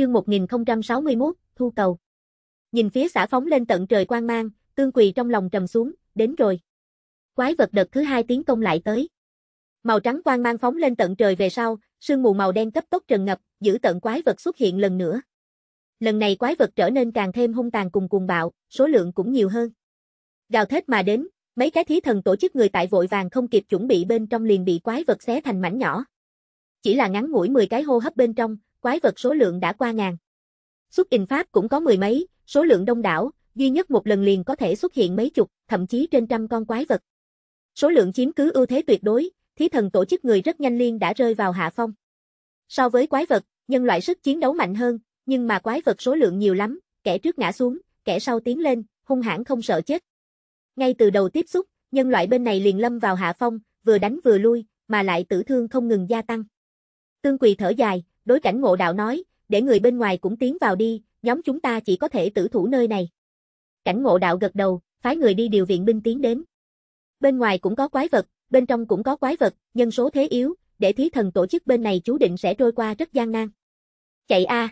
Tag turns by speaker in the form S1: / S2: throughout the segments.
S1: chương 1061, thu cầu. Nhìn phía xã phóng lên tận trời quang mang, tương quỳ trong lòng trầm xuống, đến rồi. Quái vật đợt thứ hai tiến công lại tới. Màu trắng quang mang phóng lên tận trời về sau, sương mù màu đen cấp tốc trần ngập, giữ tận quái vật xuất hiện lần nữa. Lần này quái vật trở nên càng thêm hung tàn cùng cuồng bạo, số lượng cũng nhiều hơn. Gào thét mà đến, mấy cái thí thần tổ chức người tại vội vàng không kịp chuẩn bị bên trong liền bị quái vật xé thành mảnh nhỏ. Chỉ là ngắn ngủi 10 cái hô hấp bên trong, quái vật số lượng đã qua ngàn. Xuất in Pháp cũng có mười mấy, số lượng đông đảo, duy nhất một lần liền có thể xuất hiện mấy chục, thậm chí trên trăm con quái vật. Số lượng chiếm cứ ưu thế tuyệt đối, thí thần tổ chức người rất nhanh liên đã rơi vào hạ phong. So với quái vật, nhân loại sức chiến đấu mạnh hơn, nhưng mà quái vật số lượng nhiều lắm, kẻ trước ngã xuống, kẻ sau tiến lên, hung hãn không sợ chết. Ngay từ đầu tiếp xúc, nhân loại bên này liền lâm vào hạ phong, vừa đánh vừa lui, mà lại tử thương không ngừng gia tăng. Tương Quỳ thở dài, đối cảnh ngộ đạo nói, để người bên ngoài cũng tiến vào đi, nhóm chúng ta chỉ có thể tử thủ nơi này. Cảnh ngộ đạo gật đầu, phái người đi điều viện binh tiến đến. Bên ngoài cũng có quái vật, bên trong cũng có quái vật, nhân số thế yếu, để thí thần tổ chức bên này chú định sẽ trôi qua rất gian nan. Chạy A.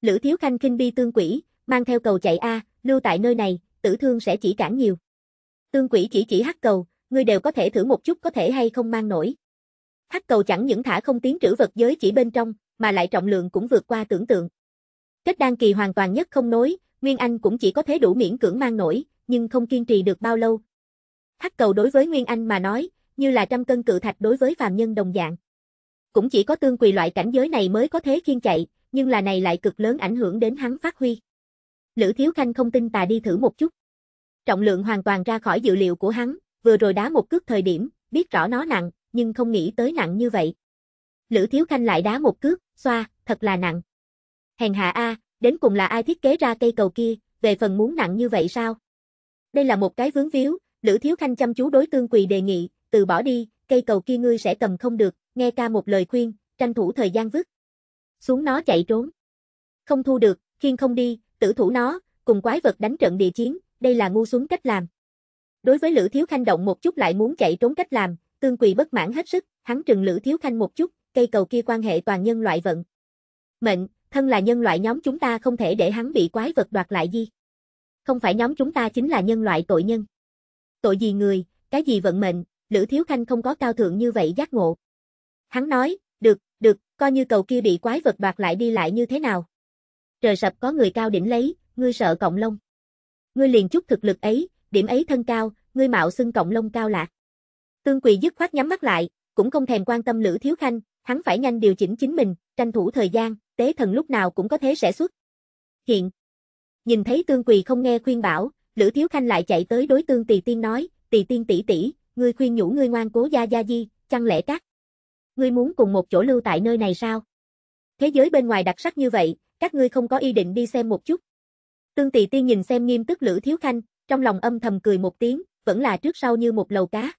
S1: Lữ Thiếu Khanh kinh bi tương quỷ, mang theo cầu chạy A, lưu tại nơi này, tử thương sẽ chỉ cản nhiều. Tương quỷ chỉ chỉ hắc cầu, người đều có thể thử một chút có thể hay không mang nổi. Hắc cầu chẳng những thả không tiến trữ vật giới chỉ bên trong, mà lại trọng lượng cũng vượt qua tưởng tượng. Kết đan kỳ hoàn toàn nhất không nối, Nguyên Anh cũng chỉ có thế đủ miễn cưỡng mang nổi, nhưng không kiên trì được bao lâu. Hắc cầu đối với Nguyên Anh mà nói, như là trăm cân cự thạch đối với phàm nhân đồng dạng. Cũng chỉ có tương quỳ loại cảnh giới này mới có thế khiên chạy, nhưng là này lại cực lớn ảnh hưởng đến hắn phát huy. Lữ Thiếu Khanh không tin tà đi thử một chút. Trọng lượng hoàn toàn ra khỏi dự liệu của hắn, vừa rồi đá một cước thời điểm, biết rõ nó nặng, nhưng không nghĩ tới nặng như vậy. Lữ Thiếu Khanh lại đá một cước, xoa, thật là nặng. Hèn hạ a, đến cùng là ai thiết kế ra cây cầu kia, về phần muốn nặng như vậy sao? Đây là một cái vướng víu, Lữ Thiếu Khanh chăm chú đối tương quỳ đề nghị, từ bỏ đi, cây cầu kia ngươi sẽ cầm không được, nghe ca một lời khuyên, tranh thủ thời gian vứt. Xuống nó chạy trốn. Không thu được, khiên không đi, tử thủ nó, cùng quái vật đánh trận địa chiến, đây là ngu xuống cách làm. Đối với Lữ Thiếu Khanh động một chút lại muốn chạy trốn cách làm, tương quỳ bất mãn hết sức, hắn trừng Lữ Thiếu Khanh một chút, cây cầu kia quan hệ toàn nhân loại vận. Mệnh, thân là nhân loại nhóm chúng ta không thể để hắn bị quái vật đoạt lại gì. Không phải nhóm chúng ta chính là nhân loại tội nhân. Tội gì người, cái gì vận mệnh, Lữ Thiếu Khanh không có cao thượng như vậy giác ngộ. Hắn nói, được, được, coi như cầu kia bị quái vật đoạt lại đi lại như thế nào. Trời sập có người cao đỉnh lấy, ngươi sợ cộng lông. Ngươi liền chút thực lực ấy, điểm ấy thân cao, ngươi mạo xưng cộng lông cao lạc. Tương Quỳ dứt khoát nhắm mắt lại, cũng không thèm quan tâm Lữ Thiếu Khanh, Hắn phải nhanh điều chỉnh chính mình, tranh thủ thời gian, tế thần lúc nào cũng có thế sẽ xuất. Hiện. Nhìn thấy tương quỳ không nghe khuyên bảo, Lữ Thiếu Khanh lại chạy tới đối tương tỳ tiên nói, tỳ tiên tỷ tỷ, ngươi khuyên nhủ ngươi ngoan cố gia gia di, chẳng lẽ các. Ngươi muốn cùng một chỗ lưu tại nơi này sao? Thế giới bên ngoài đặc sắc như vậy, các ngươi không có ý định đi xem một chút. Tương tỳ tiên nhìn xem nghiêm tức Lữ Thiếu Khanh, trong lòng âm thầm cười một tiếng, vẫn là trước sau như một lầu cá.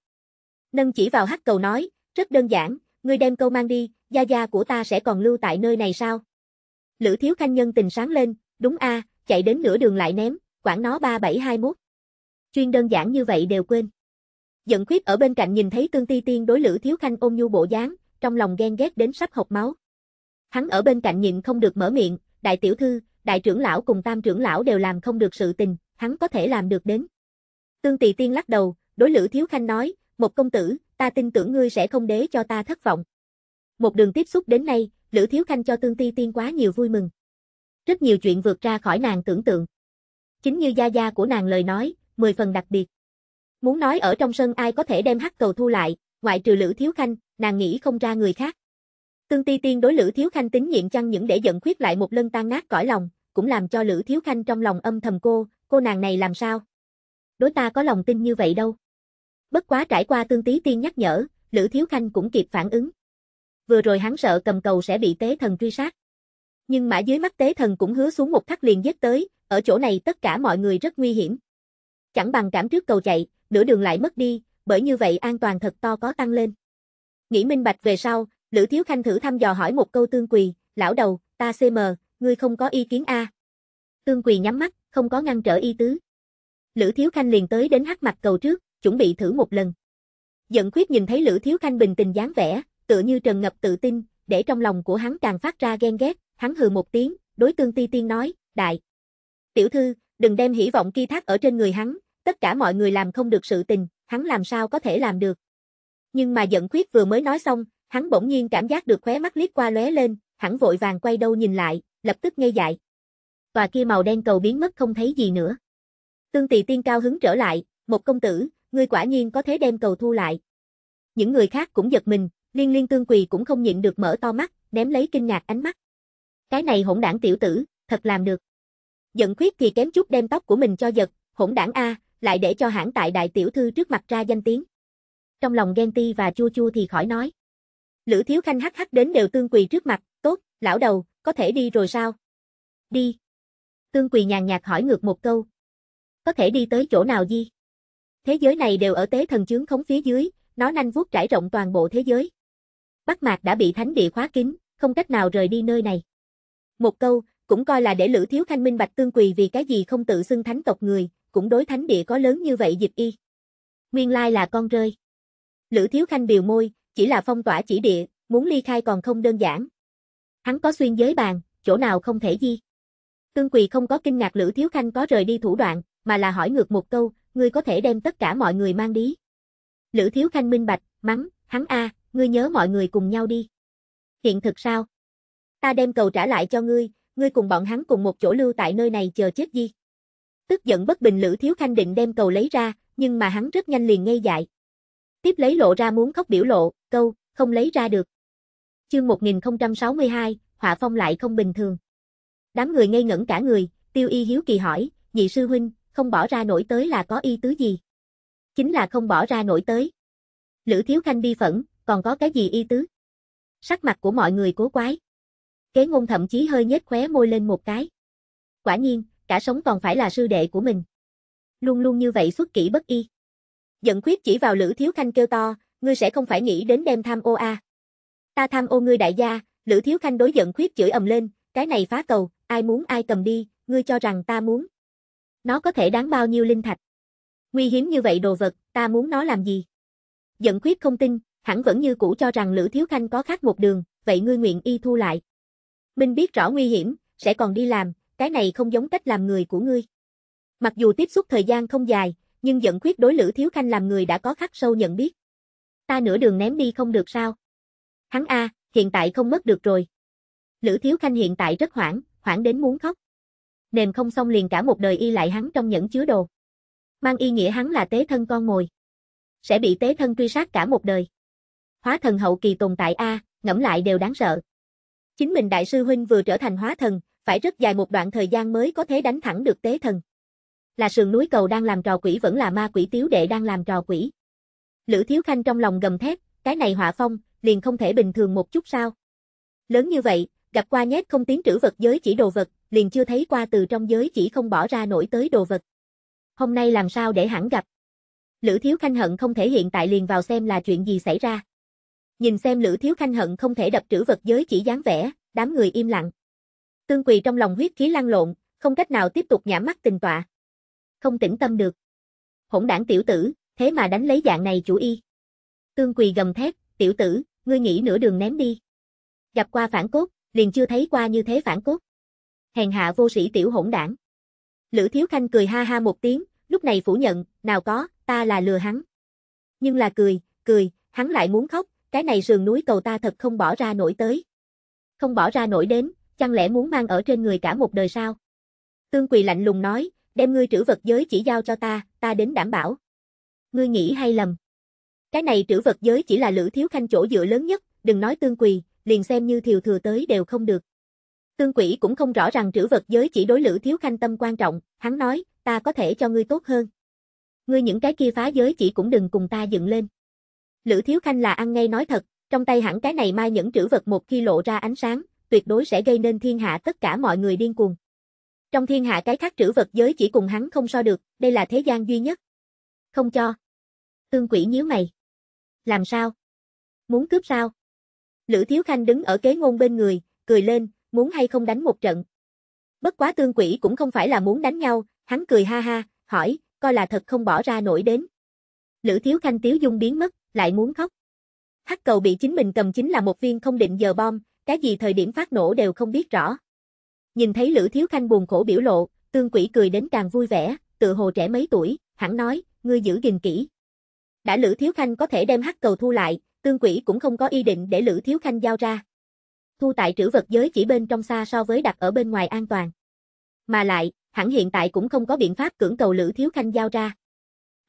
S1: Nâng chỉ vào hắc cầu nói, rất đơn giản, ngươi đem câu mang đi, gia gia của ta sẽ còn lưu tại nơi này sao? Lữ thiếu khanh nhân tình sáng lên, đúng a, chạy đến nửa đường lại ném, quản nó 3721. Chuyên đơn giản như vậy đều quên. Giận khuyết ở bên cạnh nhìn thấy tương ti tiên đối lữ thiếu khanh ôm nhu bộ dáng, trong lòng ghen ghét đến sắp hộc máu. Hắn ở bên cạnh nhịn không được mở miệng, đại tiểu thư, đại trưởng lão cùng tam trưởng lão đều làm không được sự tình, hắn có thể làm được đến. Tương tỳ tiên lắc đầu, đối lữ thiếu khanh nói, một công tử, ta tin tưởng ngươi sẽ không để cho ta thất vọng. Một đường tiếp xúc đến nay, Lữ Thiếu Khanh cho Tương Ti Tiên quá nhiều vui mừng. Rất nhiều chuyện vượt ra khỏi nàng tưởng tượng. Chính như gia gia của nàng lời nói, mười phần đặc biệt. Muốn nói ở trong sân ai có thể đem hắc cầu thu lại, ngoại trừ Lữ Thiếu Khanh, nàng nghĩ không ra người khác. Tương Ti Tiên đối Lữ Thiếu Khanh tín nhiệm chăng những để giận khuyết lại một lần tan nát cõi lòng, cũng làm cho Lữ Thiếu Khanh trong lòng âm thầm cô, cô nàng này làm sao? Đối ta có lòng tin như vậy đâu. Bất quá trải qua tương tí tiên nhắc nhở, Lữ Thiếu Khanh cũng kịp phản ứng. Vừa rồi hắn sợ cầm cầu sẽ bị tế thần truy sát. Nhưng mà dưới mắt tế thần cũng hứa xuống một khắc liền giết tới, ở chỗ này tất cả mọi người rất nguy hiểm. Chẳng bằng cảm trước cầu chạy, nửa đường lại mất đi, bởi như vậy an toàn thật to có tăng lên. Nghĩ minh bạch về sau, Lữ Thiếu Khanh thử thăm dò hỏi một câu tương quỳ, lão đầu, ta CM, ngươi không có ý kiến A. Tương quỳ nhắm mắt, không có ngăn trở y tứ. Lữ Thiếu Khanh liền tới đến hắc mặt cầu trước, chuẩn bị thử một lần. Dận khuyết nhìn thấy Lữ Thiếu Khanh bình tình dáng vẻ, tựa như trần ngập tự tin, để trong lòng của hắn càng phát ra ghen ghét, hắn hừ một tiếng, đối tương ti tiên nói, đại. Tiểu thư, đừng đem hỉ vọng kia thác ở trên người hắn, tất cả mọi người làm không được sự tình, hắn làm sao có thể làm được. Nhưng mà Dận khuyết vừa mới nói xong, hắn bỗng nhiên cảm giác được khóe mắt liếc qua lóe lên, hắn vội vàng quay đầu nhìn lại, lập tức ngây dại. Tòa kia màu đen cầu biến mất không thấy gì nữa. Tương tỳ tiên cao hứng trở lại, một công tử, ngươi quả nhiên có thế đem cầu thu lại. Những người khác cũng giật mình, liên liên tương quỳ cũng không nhịn được mở to mắt, ném lấy kinh ngạc ánh mắt. Cái này hỗn đảng tiểu tử, thật làm được. Giận khuyết thì kém chút đem tóc của mình cho giật, hỗn đảng A, lại để cho hãng tại đại tiểu thư trước mặt ra danh tiếng. Trong lòng ghen ti và chua chua thì khỏi nói. Lữ thiếu khanh hắc hắc đến đều tương quỳ trước mặt, tốt, lão đầu, có thể đi rồi sao? Đi. Tương quỳ nhàn nhạt hỏi ngược một câu. Có thể đi tới chỗ nào di? Thế giới này đều ở tế thần chướng khống phía dưới, nó nhanh vuốt trải rộng toàn bộ thế giới. Bắc Mạc đã bị thánh địa khóa kín, không cách nào rời đi nơi này. Một câu, cũng coi là để Lữ Thiếu Khanh minh bạch tương quỳ vì cái gì không tự xưng thánh tộc người, cũng đối thánh địa có lớn như vậy dịp y. Nguyên lai là con rơi. Lữ Thiếu Khanh biểu môi, chỉ là phong tỏa chỉ địa, muốn ly khai còn không đơn giản. Hắn có xuyên giới bàn, chỗ nào không thể di. Tương Quỳ không có kinh ngạc Lữ Thiếu Khanh có rời đi thủ đoạn, mà là hỏi ngược một câu, ngươi có thể đem tất cả mọi người mang đi. Lữ Thiếu Khanh minh bạch, mắng, hắn a, ngươi nhớ mọi người cùng nhau đi. Hiện thực sao? Ta đem cầu trả lại cho ngươi, ngươi cùng bọn hắn cùng một chỗ lưu tại nơi này chờ chết gì? Tức giận bất bình Lữ Thiếu Khanh định đem cầu lấy ra, nhưng mà hắn rất nhanh liền ngây dại. Tiếp lấy lộ ra muốn khóc biểu lộ, câu, không lấy ra được. Chương 1062, họa phong lại không bình thường. Đám người ngây ngẩn cả người, Tiêu Y Hiếu kỳ hỏi, nhị sư huynh, không bỏ ra nổi tới là có y tứ gì? Chính là không bỏ ra nổi tới. Lữ Thiếu Khanh bi phẫn, còn có cái gì y tứ? Sắc mặt của mọi người cố quái. Kế ngôn thậm chí hơi nhếch khóe môi lên một cái. Quả nhiên, cả sống còn phải là sư đệ của mình. Luôn luôn như vậy xuất kỹ bất y. Giận khuyết chỉ vào Lữ Thiếu Khanh kêu to, ngươi sẽ không phải nghĩ đến đem tham ô a. Ta tham ô ngươi đại gia, Lữ Thiếu Khanh đối giận khuyết chửi ầm lên, cái này phá cầu, ai muốn ai cầm đi, ngươi cho rằng ta muốn, nó có thể đáng bao nhiêu linh thạch? Nguy hiểm như vậy đồ vật, ta muốn nó làm gì? Giận khuyết không tin, hẳn vẫn như cũ cho rằng Lữ Thiếu Khanh có khác một đường, vậy ngươi nguyện y thu lại. Minh biết rõ nguy hiểm, sẽ còn đi làm, cái này không giống cách làm người của ngươi. Mặc dù tiếp xúc thời gian không dài, nhưng giận khuyết đối Lữ Thiếu Khanh làm người đã có khắc sâu nhận biết. Ta nửa đường ném đi không được sao? Hắn A, hiện tại không mất được rồi. Lữ Thiếu Khanh hiện tại rất hoảng, hoảng đến muốn khóc đền không xong liền cả một đời y lại hắn trong những chứa đồ. Mang y nghĩa hắn là tế thân con mồi. Sẽ bị tế thân truy sát cả một đời. Hóa thần hậu kỳ tồn tại A, ngẫm lại đều đáng sợ. Chính mình đại sư huynh vừa trở thành hóa thần, phải rất dài một đoạn thời gian mới có thể đánh thẳng được tế thần. Là sườn núi cầu đang làm trò quỷ vẫn là ma quỷ tiếu đệ đang làm trò quỷ. Lữ Thiếu Khanh trong lòng gầm thét, cái này họa phong, liền không thể bình thường một chút sao. Lớn như vậy, Gặp qua nhét không tiến trữ vật giới chỉ đồ vật, liền chưa thấy qua từ trong giới chỉ không bỏ ra nổi tới đồ vật. Hôm nay làm sao để hẳn gặp. Lữ Thiếu Khanh hận không thể hiện tại liền vào xem là chuyện gì xảy ra. Nhìn xem Lữ Thiếu Khanh hận không thể đập trữ vật giới chỉ dáng vẻ, đám người im lặng. Tương Quỳ trong lòng huyết khí lan lộn, không cách nào tiếp tục nhắm mắt tình tọa. Không tĩnh tâm được. Hỗn đảng tiểu tử, thế mà đánh lấy dạng này chủ y. Tương Quỳ gầm thét, tiểu tử, ngươi nghĩ nửa đường ném đi. Gặp qua phản cốt, liền chưa thấy qua như thế phản cốt. Hèn hạ vô sĩ tiểu hỗn đảng. Lữ Thiếu Khanh cười ha ha một tiếng, lúc này phủ nhận, nào có, ta là lừa hắn. Nhưng là cười, cười, hắn lại muốn khóc, cái này sườn núi cầu ta thật không bỏ ra nổi tới. Không bỏ ra nổi đến, chẳng lẽ muốn mang ở trên người cả một đời sao? Tương Quỳ lạnh lùng nói, đem ngươi trữ vật giới chỉ giao cho ta, ta đến đảm bảo. Ngươi nghĩ hay lầm. Cái này trữ vật giới chỉ là Lữ Thiếu Khanh chỗ dựa lớn nhất, đừng nói Tương Quỳ, liền xem như thiều thừa tới đều không được. Tương quỷ cũng không rõ rằng trữ vật giới chỉ đối lữ thiếu khanh tâm quan trọng, hắn nói, ta có thể cho ngươi tốt hơn. Ngươi những cái kia phá giới chỉ cũng đừng cùng ta dựng lên. Lữ thiếu khanh là ăn ngay nói thật, trong tay hẳn cái này mai những trữ vật một khi lộ ra ánh sáng, tuyệt đối sẽ gây nên thiên hạ tất cả mọi người điên cuồng. Trong thiên hạ cái khác trữ vật giới chỉ cùng hắn không so được, đây là thế gian duy nhất. Không cho. Tương quỷ nhíu mày. Làm sao? Muốn cướp sao? Lữ Thiếu Khanh đứng ở kế ngôn bên người, cười lên, muốn hay không đánh một trận. Bất quá tương quỷ cũng không phải là muốn đánh nhau, hắn cười ha ha, hỏi, coi là thật không bỏ ra nổi đến. Lữ Thiếu Khanh tiếu dung biến mất, lại muốn khóc. Hắc cầu bị chính mình cầm chính là một viên không định giờ bom, cái gì thời điểm phát nổ đều không biết rõ. Nhìn thấy Lữ Thiếu Khanh buồn khổ biểu lộ, tương quỷ cười đến càng vui vẻ, tự hồ trẻ mấy tuổi, hẳn nói, ngươi giữ gìn kỹ. Đã Lữ Thiếu Khanh có thể đem hắc cầu thu lại, Tương Quỷ cũng không có ý định để Lữ Thiếu Khanh giao ra. Thu tại trữ vật giới chỉ bên trong xa so với đặt ở bên ngoài an toàn. Mà lại, hẳn hiện tại cũng không có biện pháp cưỡng cầu Lữ Thiếu Khanh giao ra.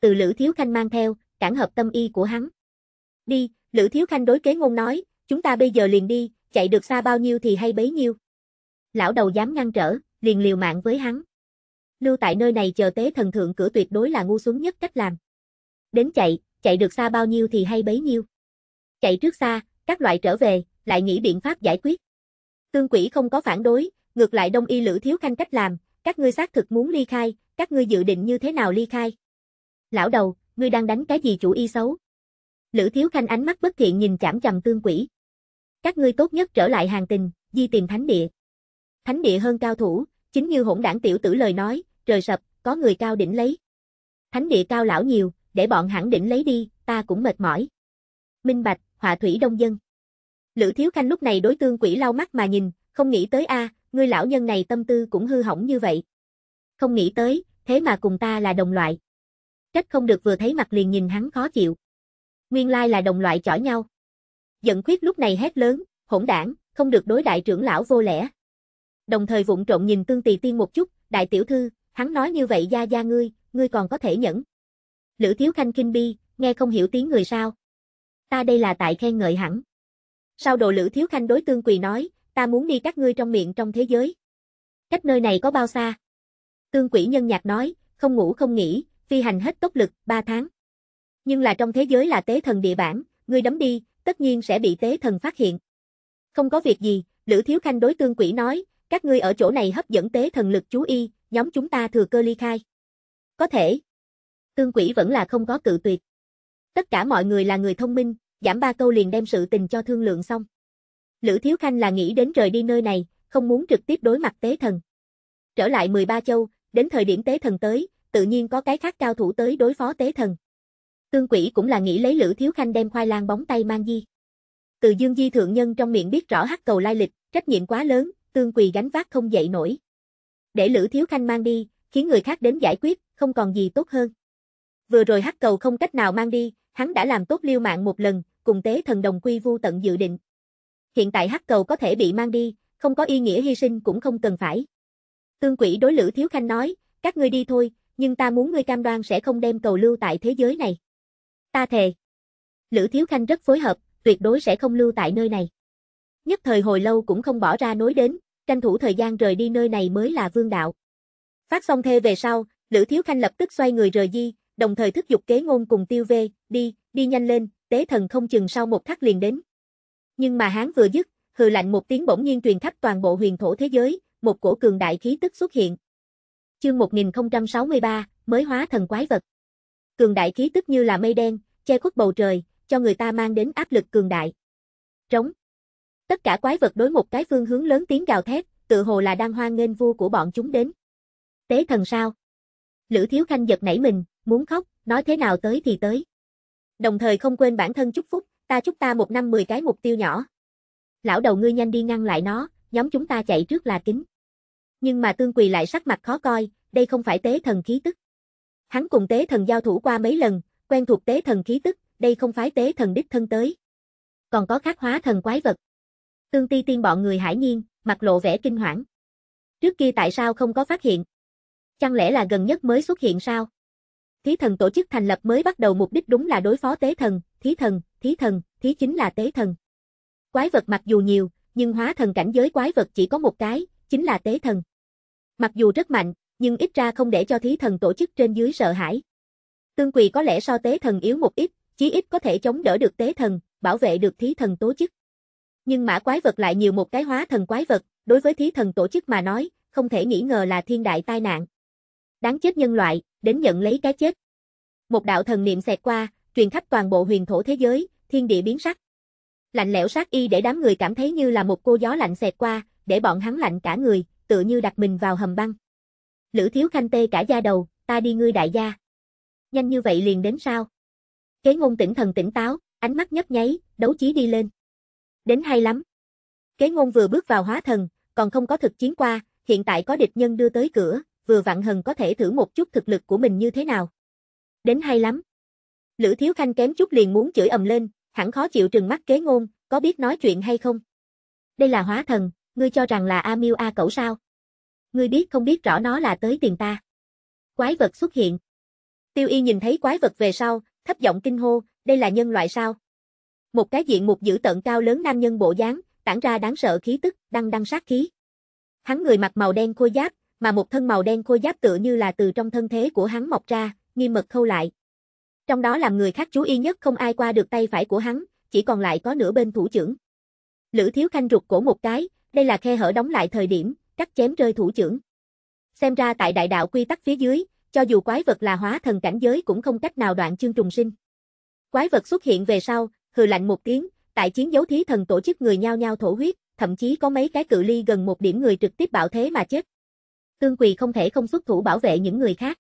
S1: Từ Lữ Thiếu Khanh mang theo, cản hợp tâm y của hắn. Đi, Lữ Thiếu Khanh đối kế ngôn nói, chúng ta bây giờ liền đi, chạy được xa bao nhiêu thì hay bấy nhiêu. Lão đầu dám ngăn trở, liền liều mạng với hắn. Lưu tại nơi này chờ tế thần thượng cửa tuyệt đối là ngu xuẩn nhất cách làm. Đến chạy, chạy được xa bao nhiêu thì hay bấy nhiêu chạy trước xa, các loại trở về, lại nghĩ biện pháp giải quyết. Tương quỷ không có phản đối, ngược lại đông y lữ thiếu khanh cách làm, các ngươi xác thực muốn ly khai, các ngươi dự định như thế nào ly khai. Lão đầu, ngươi đang đánh cái gì chủ y xấu? Lữ thiếu khanh ánh mắt bất thiện nhìn chảm chầm tương quỷ. Các ngươi tốt nhất trở lại hàng tình, di tìm thánh địa. Thánh địa hơn cao thủ, chính như hỗn đảng tiểu tử lời nói, trời sập, có người cao đỉnh lấy. Thánh địa cao lão nhiều, để bọn hẳn đỉnh lấy đi, ta cũng mệt mỏi. Minh Bạch, Hòa thủy đông dân. Lữ Thiếu Khanh lúc này đối tương quỷ lau mắt mà nhìn, không nghĩ tới a, à, ngươi lão nhân này tâm tư cũng hư hỏng như vậy. Không nghĩ tới, thế mà cùng ta là đồng loại. Trách không được vừa thấy mặt liền nhìn hắn khó chịu. Nguyên lai là đồng loại chỏ nhau. Giận khuyết lúc này hét lớn, hỗn đảng, không được đối đại trưởng lão vô lẽ. Đồng thời vụng trộn nhìn tương tỳ tiên một chút, đại tiểu thư, hắn nói như vậy gia gia ngươi, ngươi còn có thể nhẫn. Lữ Thiếu Khanh kinh bi, nghe không hiểu tiếng người sao ta đây là tại khen ngợi hẳn. Sau đồ lữ thiếu khanh đối tương quỳ nói, ta muốn đi các ngươi trong miệng trong thế giới. Cách nơi này có bao xa? Tương quỷ nhân nhạc nói, không ngủ không nghỉ, phi hành hết tốc lực, 3 tháng. Nhưng là trong thế giới là tế thần địa bản, ngươi đấm đi, tất nhiên sẽ bị tế thần phát hiện. Không có việc gì, Lữ Thiếu Khanh đối tương quỷ nói, các ngươi ở chỗ này hấp dẫn tế thần lực chú y, nhóm chúng ta thừa cơ ly khai. Có thể. Tương quỷ vẫn là không có cự tuyệt. Tất cả mọi người là người thông minh, giảm ba câu liền đem sự tình cho thương lượng xong. Lữ Thiếu Khanh là nghĩ đến rời đi nơi này, không muốn trực tiếp đối mặt tế thần. Trở lại 13 châu, đến thời điểm tế thần tới, tự nhiên có cái khác cao thủ tới đối phó tế thần. Tương quỷ cũng là nghĩ lấy Lữ Thiếu Khanh đem khoai lang bóng tay mang đi. Từ dương di thượng nhân trong miệng biết rõ hắc cầu lai lịch, trách nhiệm quá lớn, tương quỷ gánh vác không dậy nổi. Để Lữ Thiếu Khanh mang đi, khiến người khác đến giải quyết, không còn gì tốt hơn. Vừa rồi hắc cầu không cách nào mang đi, hắn đã làm tốt liêu mạng một lần, cùng tế thần đồng quy vu tận dự định. Hiện tại hắc cầu có thể bị mang đi, không có ý nghĩa hy sinh cũng không cần phải. Tương quỷ đối Lữ Thiếu Khanh nói, các ngươi đi thôi, nhưng ta muốn ngươi cam đoan sẽ không đem cầu lưu tại thế giới này. Ta thề. Lữ Thiếu Khanh rất phối hợp, tuyệt đối sẽ không lưu tại nơi này. Nhất thời hồi lâu cũng không bỏ ra nối đến, tranh thủ thời gian rời đi nơi này mới là vương đạo. Phát xong thê về sau, Lữ Thiếu Khanh lập tức xoay người rời đi, đồng thời thức dục kế ngôn cùng tiêu về, đi, đi nhanh lên, tế thần không chừng sau một khắc liền đến. Nhưng mà hắn vừa dứt, hừ lạnh một tiếng bỗng nhiên truyền khắp toàn bộ huyền thổ thế giới, một cổ cường đại khí tức xuất hiện. Chương 1063, mới hóa thần quái vật. Cường đại khí tức như là mây đen, che khuất bầu trời, cho người ta mang đến áp lực cường đại. Trống. Tất cả quái vật đối một cái phương hướng lớn tiếng gào thét, tự hồ là đang hoan nghênh vua của bọn chúng đến. Tế thần sao? Lữ Thiếu Khanh giật nảy mình, muốn khóc, nói thế nào tới thì tới. Đồng thời không quên bản thân chúc phúc, ta chúc ta một năm 10 cái mục tiêu nhỏ. Lão đầu ngươi nhanh đi ngăn lại nó, nhóm chúng ta chạy trước là kính. Nhưng mà tương quỳ lại sắc mặt khó coi, đây không phải tế thần khí tức. Hắn cùng tế thần giao thủ qua mấy lần, quen thuộc tế thần khí tức, đây không phải tế thần đích thân tới. Còn có khắc hóa thần quái vật. Tương ti tiên bọn người hải nhiên, mặt lộ vẻ kinh hoảng. Trước kia tại sao không có phát hiện? Chẳng lẽ là gần nhất mới xuất hiện sao? Thí thần tổ chức thành lập mới bắt đầu mục đích đúng là đối phó tế thần, thí thần, thí thần, thí chính là tế thần. Quái vật mặc dù nhiều, nhưng hóa thần cảnh giới quái vật chỉ có một cái, chính là tế thần. Mặc dù rất mạnh, nhưng ít ra không để cho thí thần tổ chức trên dưới sợ hãi. Tương Quỳ có lẽ so tế thần yếu một ít, chí ít có thể chống đỡ được tế thần, bảo vệ được thí thần tổ chức. Nhưng mã quái vật lại nhiều một cái hóa thần quái vật, đối với thí thần tổ chức mà nói, không thể nghĩ ngờ là thiên đại tai nạn đáng chết nhân loại, đến nhận lấy cái chết. Một đạo thần niệm xẹt qua, truyền khắp toàn bộ huyền thổ thế giới, thiên địa biến sắc. Lạnh lẽo sát y để đám người cảm thấy như là một cô gió lạnh xẹt qua, để bọn hắn lạnh cả người, tựa như đặt mình vào hầm băng. Lữ thiếu khanh tê cả da đầu, ta đi ngươi đại gia. Nhanh như vậy liền đến sao? Kế ngôn tỉnh thần tỉnh táo, ánh mắt nhấp nháy, đấu chí đi lên. Đến hay lắm. Kế ngôn vừa bước vào hóa thần, còn không có thực chiến qua, hiện tại có địch nhân đưa tới cửa, vừa vặn hần có thể thử một chút thực lực của mình như thế nào. Đến hay lắm. Lữ Thiếu Khanh kém chút liền muốn chửi ầm lên, hẳn khó chịu trừng mắt kế ngôn, có biết nói chuyện hay không? Đây là hóa thần, ngươi cho rằng là amiu A cẩu sao? Ngươi biết không biết rõ nó là tới tiền ta. Quái vật xuất hiện. Tiêu Y nhìn thấy quái vật về sau, thấp giọng kinh hô, đây là nhân loại sao? Một cái diện mục dữ tận cao lớn nam nhân bộ dáng, tản ra đáng sợ khí tức, đăng đăng sát khí. Hắn người mặc màu đen khôi giáp, mà một thân màu đen khôi giáp tựa như là từ trong thân thế của hắn mọc ra, nghiêm mật khâu lại. Trong đó làm người khác chú ý nhất không ai qua được tay phải của hắn, chỉ còn lại có nửa bên thủ trưởng. Lữ Thiếu Khanh rụt cổ một cái, đây là khe hở đóng lại thời điểm, cắt chém rơi thủ trưởng. Xem ra tại đại đạo quy tắc phía dưới, cho dù quái vật là hóa thần cảnh giới cũng không cách nào đoạn chương trùng sinh. Quái vật xuất hiện về sau, hừ lạnh một tiếng, tại chiến dấu thí thần tổ chức người nhao nhao thổ huyết, thậm chí có mấy cái cự ly gần một điểm người trực tiếp bạo thế mà chết. Tương Quỳ không thể không xuất thủ bảo vệ những người khác.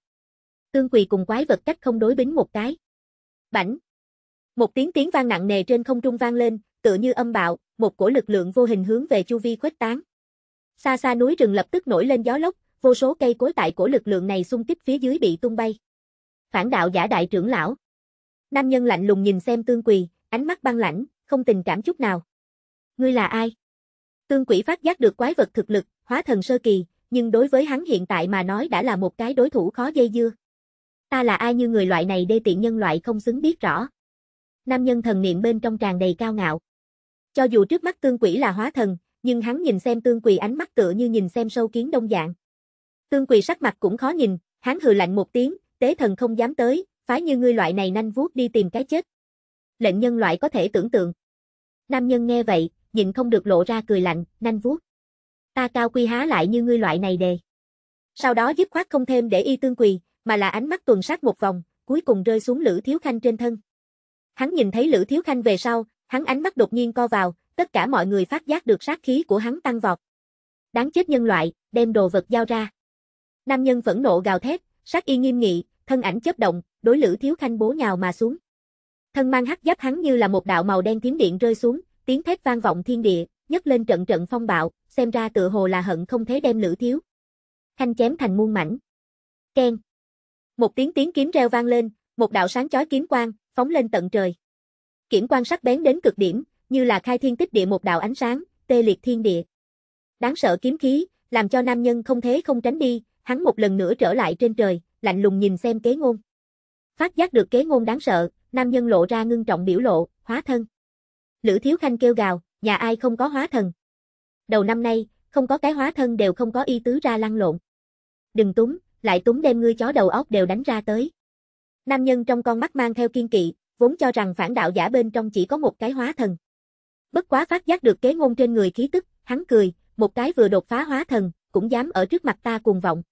S1: Tương Quỳ cùng quái vật cách không đối bính một cái. Bảnh! Một tiếng tiếng vang nặng nề trên không trung vang lên, tựa như âm bạo, một cổ lực lượng vô hình hướng về chu vi khuếch tán. Xa xa núi rừng lập tức nổi lên gió lốc, vô số cây cối tại cổ lực lượng này xung kích phía dưới bị tung bay. Phản đạo giả đại trưởng lão. Nam nhân lạnh lùng nhìn xem Tương Quỳ, ánh mắt băng lãnh, không tình cảm chút nào. Ngươi là ai? Tương Quỷ phát giác được quái vật thực lực, hóa thần sơ kỳ, nhưng đối với hắn hiện tại mà nói đã là một cái đối thủ khó dây dưa. Ta là ai như người loại này đê tiện nhân loại không xứng biết rõ. Nam nhân thần niệm bên trong tràn đầy cao ngạo. Cho dù trước mắt tương quỷ là hóa thần, nhưng hắn nhìn xem tương quỷ ánh mắt tựa như nhìn xem sâu kiến đông dạng. Tương quỷ sắc mặt cũng khó nhìn, hắn hừ lạnh một tiếng, tế thần không dám tới, phái như ngươi loại này nanh vuốt đi tìm cái chết. Lệnh nhân loại có thể tưởng tượng. Nam nhân nghe vậy, nhìn không được lộ ra cười lạnh, nanh vuốt ta cao quy há lại như ngươi loại này đề. Sau đó dứt khoát không thêm để y tương quỳ, mà là ánh mắt tuần sát một vòng, cuối cùng rơi xuống Lữ Thiếu Khanh trên thân. Hắn nhìn thấy Lữ Thiếu Khanh về sau, hắn ánh mắt đột nhiên co vào, tất cả mọi người phát giác được sát khí của hắn tăng vọt. Đáng chết nhân loại, đem đồ vật giao ra. Nam nhân phẫn nộ gào thét, sát y nghiêm nghị, thân ảnh chớp động, đối Lữ Thiếu Khanh bố nhào mà xuống. Thân mang hắc giáp hắn như là một đạo màu đen kiếm điện rơi xuống, tiếng thét vang vọng thiên địa, nhấc lên trận trận phong bạo, xem ra tựa hồ là hận không thể đem Lữ Thiếu. Khanh chém thành muôn mảnh. Ken. Một tiếng tiếng kiếm reo vang lên, một đạo sáng chói kiếm quang, phóng lên tận trời. Kiểm quang sắc bén đến cực điểm, như là khai thiên tích địa một đạo ánh sáng, tê liệt thiên địa. Đáng sợ kiếm khí, làm cho nam nhân không thế không tránh đi, hắn một lần nữa trở lại trên trời, lạnh lùng nhìn xem kế ngôn. Phát giác được kế ngôn đáng sợ, nam nhân lộ ra ngưng trọng biểu lộ, hóa thân. Lữ Thiếu Khanh kêu gào, nhà ai không có hóa thần. Đầu năm nay, không có cái hóa thân đều không có y tứ ra lăn lộn. Đừng túng, lại túng đem ngươi chó đầu óc đều đánh ra tới. Nam nhân trong con mắt mang theo kiên kỵ, vốn cho rằng phản đạo giả bên trong chỉ có một cái hóa thần. Bất quá phát giác được kế ngôn trên người khí tức, hắn cười, một cái vừa đột phá hóa thần, cũng dám ở trước mặt ta cuồng vọng.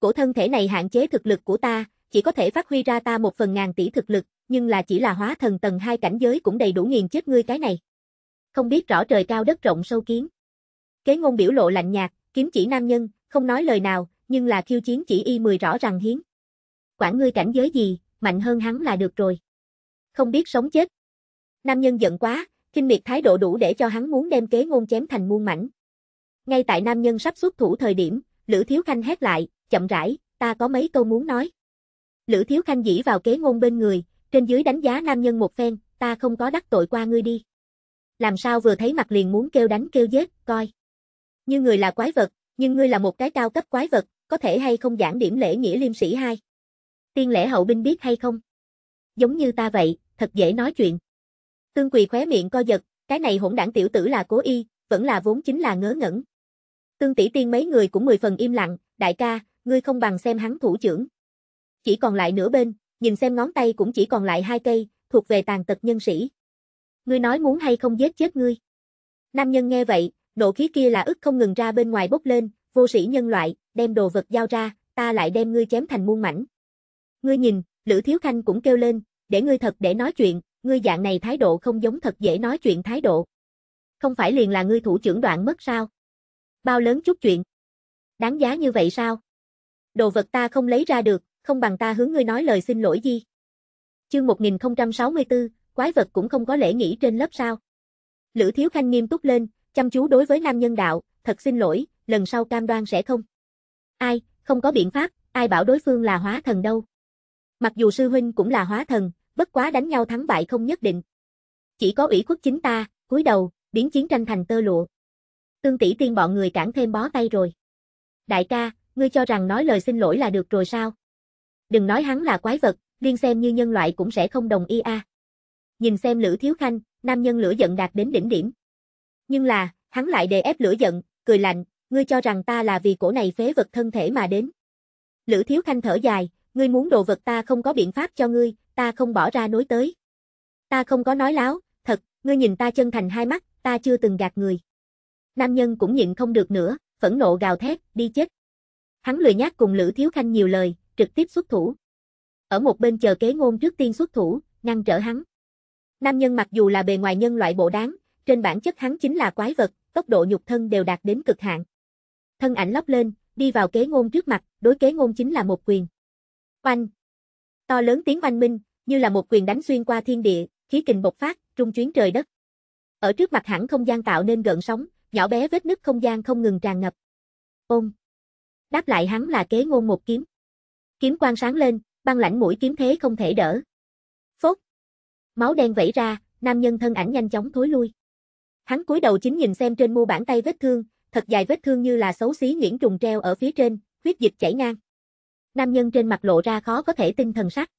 S1: Cổ thân thể này hạn chế thực lực của ta, chỉ có thể phát huy ra ta một phần ngàn tỷ thực lực, nhưng là chỉ là hóa thần tầng hai cảnh giới cũng đầy đủ nghiền chết ngươi cái này không biết rõ trời cao đất rộng sâu kiến. Kế ngôn biểu lộ lạnh nhạt, kiếm chỉ nam nhân, không nói lời nào, nhưng là khiêu chiến chỉ y mười rõ ràng hiến. Quản ngươi cảnh giới gì, mạnh hơn hắn là được rồi. Không biết sống chết. Nam nhân giận quá, kinh miệt thái độ đủ để cho hắn muốn đem kế ngôn chém thành muôn mảnh. Ngay tại nam nhân sắp xuất thủ thời điểm, Lữ Thiếu Khanh hét lại, chậm rãi, ta có mấy câu muốn nói. Lữ Thiếu Khanh dĩ vào kế ngôn bên người, trên dưới đánh giá nam nhân một phen, ta không có đắc tội qua ngươi đi làm sao vừa thấy mặt liền muốn kêu đánh kêu giết, coi. Như người là quái vật, nhưng ngươi là một cái cao cấp quái vật, có thể hay không giảng điểm lễ nghĩa liêm sĩ hai. Tiên lễ hậu binh biết hay không? Giống như ta vậy, thật dễ nói chuyện. Tương Quỳ khóe miệng co giật, cái này hỗn đảng tiểu tử là cố y, vẫn là vốn chính là ngớ ngẩn. Tương tỷ tiên mấy người cũng mười phần im lặng, đại ca, ngươi không bằng xem hắn thủ trưởng. Chỉ còn lại nửa bên, nhìn xem ngón tay cũng chỉ còn lại hai cây, thuộc về tàn tật nhân sĩ ngươi nói muốn hay không giết chết ngươi. Nam nhân nghe vậy, nộ khí kia là ức không ngừng ra bên ngoài bốc lên, vô sĩ nhân loại, đem đồ vật giao ra, ta lại đem ngươi chém thành muôn mảnh. Ngươi nhìn, Lữ Thiếu Khanh cũng kêu lên, để ngươi thật để nói chuyện, ngươi dạng này thái độ không giống thật dễ nói chuyện thái độ. Không phải liền là ngươi thủ trưởng đoạn mất sao? Bao lớn chút chuyện. Đáng giá như vậy sao? Đồ vật ta không lấy ra được, không bằng ta hướng ngươi nói lời xin lỗi gì. Chương 1064, quái vật cũng không có lễ nghỉ trên lớp sao. Lữ Thiếu Khanh nghiêm túc lên, chăm chú đối với nam nhân đạo, thật xin lỗi, lần sau cam đoan sẽ không. Ai, không có biện pháp, ai bảo đối phương là hóa thần đâu. Mặc dù sư huynh cũng là hóa thần, bất quá đánh nhau thắng bại không nhất định. Chỉ có ủy khuất chính ta, cúi đầu, biến chiến tranh thành tơ lụa. Tương tỷ tiên bọn người cản thêm bó tay rồi. Đại ca, ngươi cho rằng nói lời xin lỗi là được rồi sao? Đừng nói hắn là quái vật, liên xem như nhân loại cũng sẽ không đồng ý a. À nhìn xem Lữ Thiếu Khanh, nam nhân lửa giận đạt đến đỉnh điểm. Nhưng là, hắn lại đè ép lửa giận, cười lạnh, ngươi cho rằng ta là vì cổ này phế vật thân thể mà đến. Lữ Thiếu Khanh thở dài, ngươi muốn đồ vật ta không có biện pháp cho ngươi, ta không bỏ ra nối tới. Ta không có nói láo, thật, ngươi nhìn ta chân thành hai mắt, ta chưa từng gạt người. Nam nhân cũng nhịn không được nữa, phẫn nộ gào thét, đi chết. Hắn lười nhát cùng Lữ Thiếu Khanh nhiều lời, trực tiếp xuất thủ. Ở một bên chờ kế ngôn trước tiên xuất thủ, ngăn trở hắn. Nam nhân mặc dù là bề ngoài nhân loại bộ đáng, trên bản chất hắn chính là quái vật, tốc độ nhục thân đều đạt đến cực hạn. Thân ảnh lóc lên, đi vào kế ngôn trước mặt, đối kế ngôn chính là một quyền. Oanh! To lớn tiếng oanh minh, như là một quyền đánh xuyên qua thiên địa, khí kình bộc phát, trung chuyến trời đất. Ở trước mặt hẳn không gian tạo nên gợn sóng, nhỏ bé vết nứt không gian không ngừng tràn ngập. Ôm! Đáp lại hắn là kế ngôn một kiếm. Kiếm quang sáng lên, băng lãnh mũi kiếm thế không thể đỡ. Phốt! Máu đen vẩy ra, nam nhân thân ảnh nhanh chóng thối lui. Hắn cúi đầu chính nhìn xem trên mu bàn tay vết thương, thật dài vết thương như là xấu xí nguyễn trùng treo ở phía trên, huyết dịch chảy ngang. Nam nhân trên mặt lộ ra khó có thể tin thần sắc.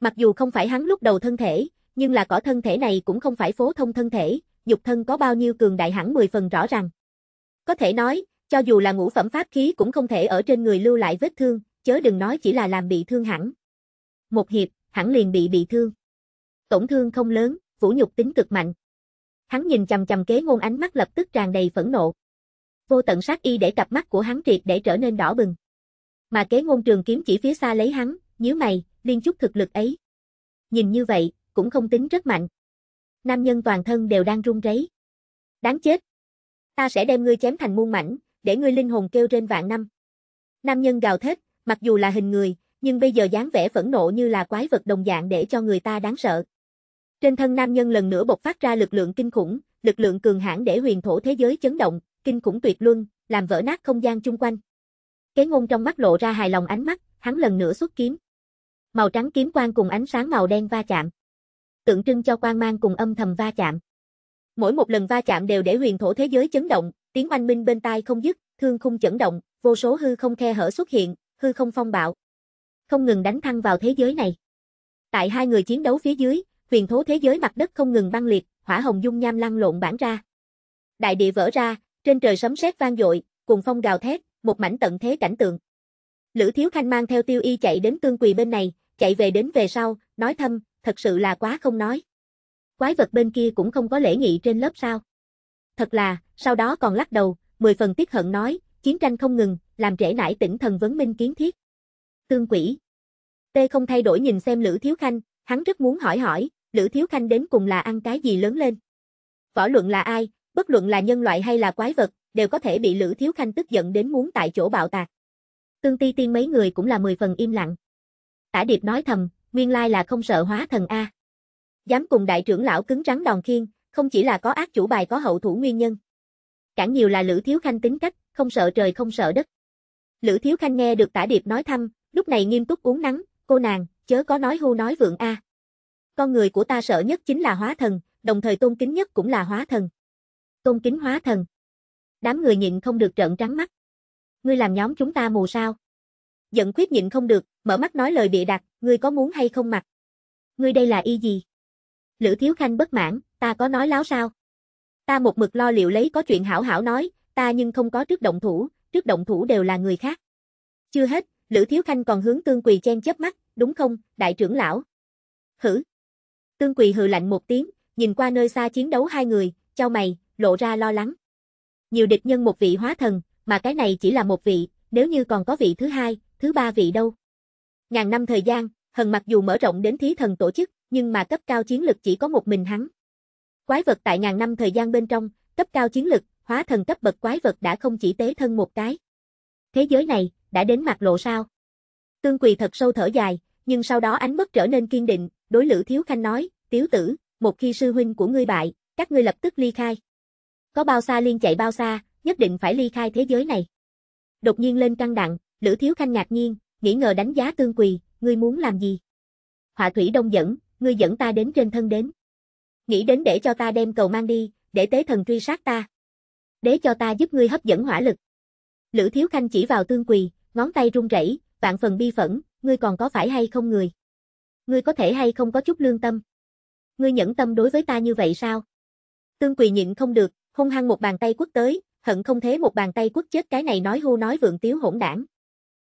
S1: Mặc dù không phải hắn lúc đầu thân thể, nhưng là cỏ thân thể này cũng không phải phổ thông thân thể, dục thân có bao nhiêu cường đại hẳn 10 phần rõ ràng. Có thể nói, cho dù là ngũ phẩm pháp khí cũng không thể ở trên người lưu lại vết thương, chớ đừng nói chỉ là làm bị thương hẳn. Một hiệp, hẳn liền bị bị thương. Tổn thương không lớn, vũ nhục tính cực mạnh. Hắn nhìn chầm chầm kế ngôn ánh mắt lập tức tràn đầy phẫn nộ. Vô tận sát y để cặp mắt của hắn triệt để trở nên đỏ bừng. Mà kế ngôn trường kiếm chỉ phía xa lấy hắn, nhíu mày, liên chút thực lực ấy. Nhìn như vậy, cũng không tính rất mạnh. Nam nhân toàn thân đều đang run rẩy. Đáng chết. Ta sẽ đem ngươi chém thành muôn mảnh, để ngươi linh hồn kêu trên vạn năm. Nam nhân gào thét, mặc dù là hình người, nhưng bây giờ dáng vẻ phẫn nộ như là quái vật đồng dạng để cho người ta đáng sợ. Trên thân nam nhân lần nữa bộc phát ra lực lượng kinh khủng, lực lượng cường hãn để huyền thổ thế giới chấn động, kinh khủng tuyệt luân, làm vỡ nát không gian chung quanh. Kế ngôn trong mắt lộ ra hài lòng ánh mắt, hắn lần nữa xuất kiếm. Màu trắng kiếm quang cùng ánh sáng màu đen va chạm. Tượng trưng cho quang mang cùng âm thầm va chạm. Mỗi một lần va chạm đều để huyền thổ thế giới chấn động, tiếng oanh minh bên tai không dứt, thương khung chấn động, vô số hư không khe hở xuất hiện, hư không phong bạo. Không ngừng đánh thăng vào thế giới này. Tại hai người chiến đấu phía dưới, huyền thố thế giới mặt đất không ngừng băng liệt, hỏa hồng dung nham lăn lộn bản ra. Đại địa vỡ ra, trên trời sấm sét vang dội, cùng phong gào thét, một mảnh tận thế cảnh tượng. Lữ Thiếu Khanh mang theo Tiêu Y chạy đến tương quỳ bên này, chạy về đến về sau, nói thâm, thật sự là quá không nói. Quái vật bên kia cũng không có lễ nghị trên lớp sao. Thật là, sau đó còn lắc đầu, mười phần tiếc hận nói, chiến tranh không ngừng, làm trễ nải tỉnh thần vấn minh kiến thiết. Tương quỷ. Tê không thay đổi nhìn xem Lữ Thiếu Khanh, hắn rất muốn hỏi hỏi, Lữ Thiếu Khanh đến cùng là ăn cái gì lớn lên. Võ luận là ai, bất luận là nhân loại hay là quái vật, đều có thể bị Lữ Thiếu Khanh tức giận đến muốn tại chỗ bạo tạc. Tương ti tiên mấy người cũng là mười phần im lặng. Tả Điệp nói thầm, nguyên lai là không sợ hóa thần A. Dám cùng đại trưởng lão cứng rắn đòn khiên, không chỉ là có ác chủ bài có hậu thủ nguyên nhân. Cản nhiều là Lữ Thiếu Khanh tính cách, không sợ trời không sợ đất. Lữ Thiếu Khanh nghe được Tả Điệp nói thăm, lúc này nghiêm túc uống nắng, cô nàng, chớ có nói hưu nói vượng A. Con người của ta sợ nhất chính là hóa thần, đồng thời tôn kính nhất cũng là hóa thần. Tôn kính hóa thần. Đám người nhịn không được trợn trắng mắt. Ngươi làm nhóm chúng ta mù sao? Giận khuyết nhịn không được, mở mắt nói lời bịa đặt, ngươi có muốn hay không mặc? Ngươi đây là y gì? Lữ Thiếu Khanh bất mãn, ta có nói láo sao? Ta một mực lo liệu lấy có chuyện hảo hảo nói, ta nhưng không có trước động thủ, trước động thủ đều là người khác. Chưa hết, Lữ Thiếu Khanh còn hướng Tương Quỳ chen chớp mắt, đúng không, đại trưởng lão? Hử? Tương Quỳ hừ lạnh một tiếng, nhìn qua nơi xa chiến đấu hai người, chau mày, lộ ra lo lắng. Nhiều địch nhân một vị hóa thần, mà cái này chỉ là một vị, nếu như còn có vị thứ hai, thứ ba vị đâu. Ngàn năm thời gian, hần mặc dù mở rộng đến thí thần tổ chức, nhưng mà cấp cao chiến lực chỉ có một mình hắn. Quái vật tại ngàn năm thời gian bên trong, cấp cao chiến lực, hóa thần cấp bậc quái vật đã không chỉ tế thân một cái. Thế giới này, đã đến mặt lộ sao? Tương Quỳ thật sâu thở dài, nhưng sau đó ánh mắt trở nên kiên định, đối Lữ Thiếu Khanh nói, tiểu tử, một khi sư huynh của ngươi bại, các ngươi lập tức ly khai. Có bao xa liên chạy bao xa, nhất định phải ly khai thế giới này. Đột nhiên lên căng đặng, Lữ Thiếu Khanh ngạc nhiên, nghĩ ngờ đánh giá tương quỳ, ngươi muốn làm gì? Họa thủy đông dẫn, ngươi dẫn ta đến trên thân đến. Nghĩ đến để cho ta đem cầu mang đi, để tế thần truy sát ta. Để cho ta giúp ngươi hấp dẫn hỏa lực. Lữ Thiếu Khanh chỉ vào tương quỳ, ngón tay run rẩy, vạn phần bi phẫn, ngươi còn có phải hay không người? Ngươi có thể hay không có chút lương tâm? Ngươi nhẫn tâm đối với ta như vậy sao? Tương Quỳ nhịn không được, hung hăng một bàn tay quất tới, hận không thế một bàn tay quất chết cái này nói hô nói vượng tiếu hỗn đảng.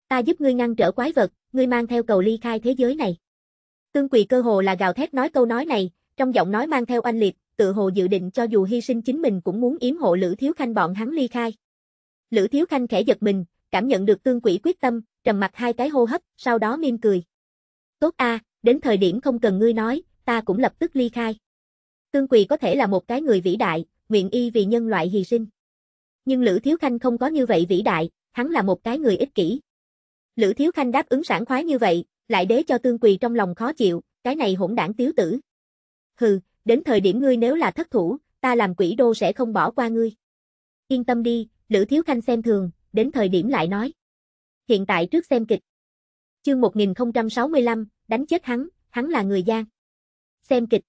S1: Ta giúp ngươi ngăn trở quái vật, ngươi mang theo cầu ly khai thế giới này. Tương Quỳ cơ hồ là gào thét nói câu nói này, trong giọng nói mang theo anh liệt, tự hồ dự định cho dù hy sinh chính mình cũng muốn yếm hộ Lữ Thiếu Khanh bọn hắn ly khai. Lữ Thiếu Khanh khẽ giật mình, cảm nhận được Tương Quỷ quyết tâm, trầm mặt hai cái hô hấp, sau đó mỉm cười. "Tốt a, à, đến thời điểm không cần ngươi nói, ta cũng lập tức ly khai. Tương Quỳ có thể là một cái người vĩ đại, nguyện y vì nhân loại hy sinh. Nhưng Lữ Thiếu Khanh không có như vậy vĩ đại, hắn là một cái người ích kỷ. Lữ Thiếu Khanh đáp ứng sảng khoái như vậy, lại đế cho Tương Quỳ trong lòng khó chịu, cái này hỗn đảng tiếu tử. Hừ, đến thời điểm ngươi nếu là thất thủ, ta làm quỷ đô sẽ không bỏ qua ngươi. Yên tâm đi, Lữ Thiếu Khanh xem thường, đến thời điểm lại nói. Hiện tại trước xem kịch. Chương 1065, đánh chết hắn, hắn là người gian. Xem kịch.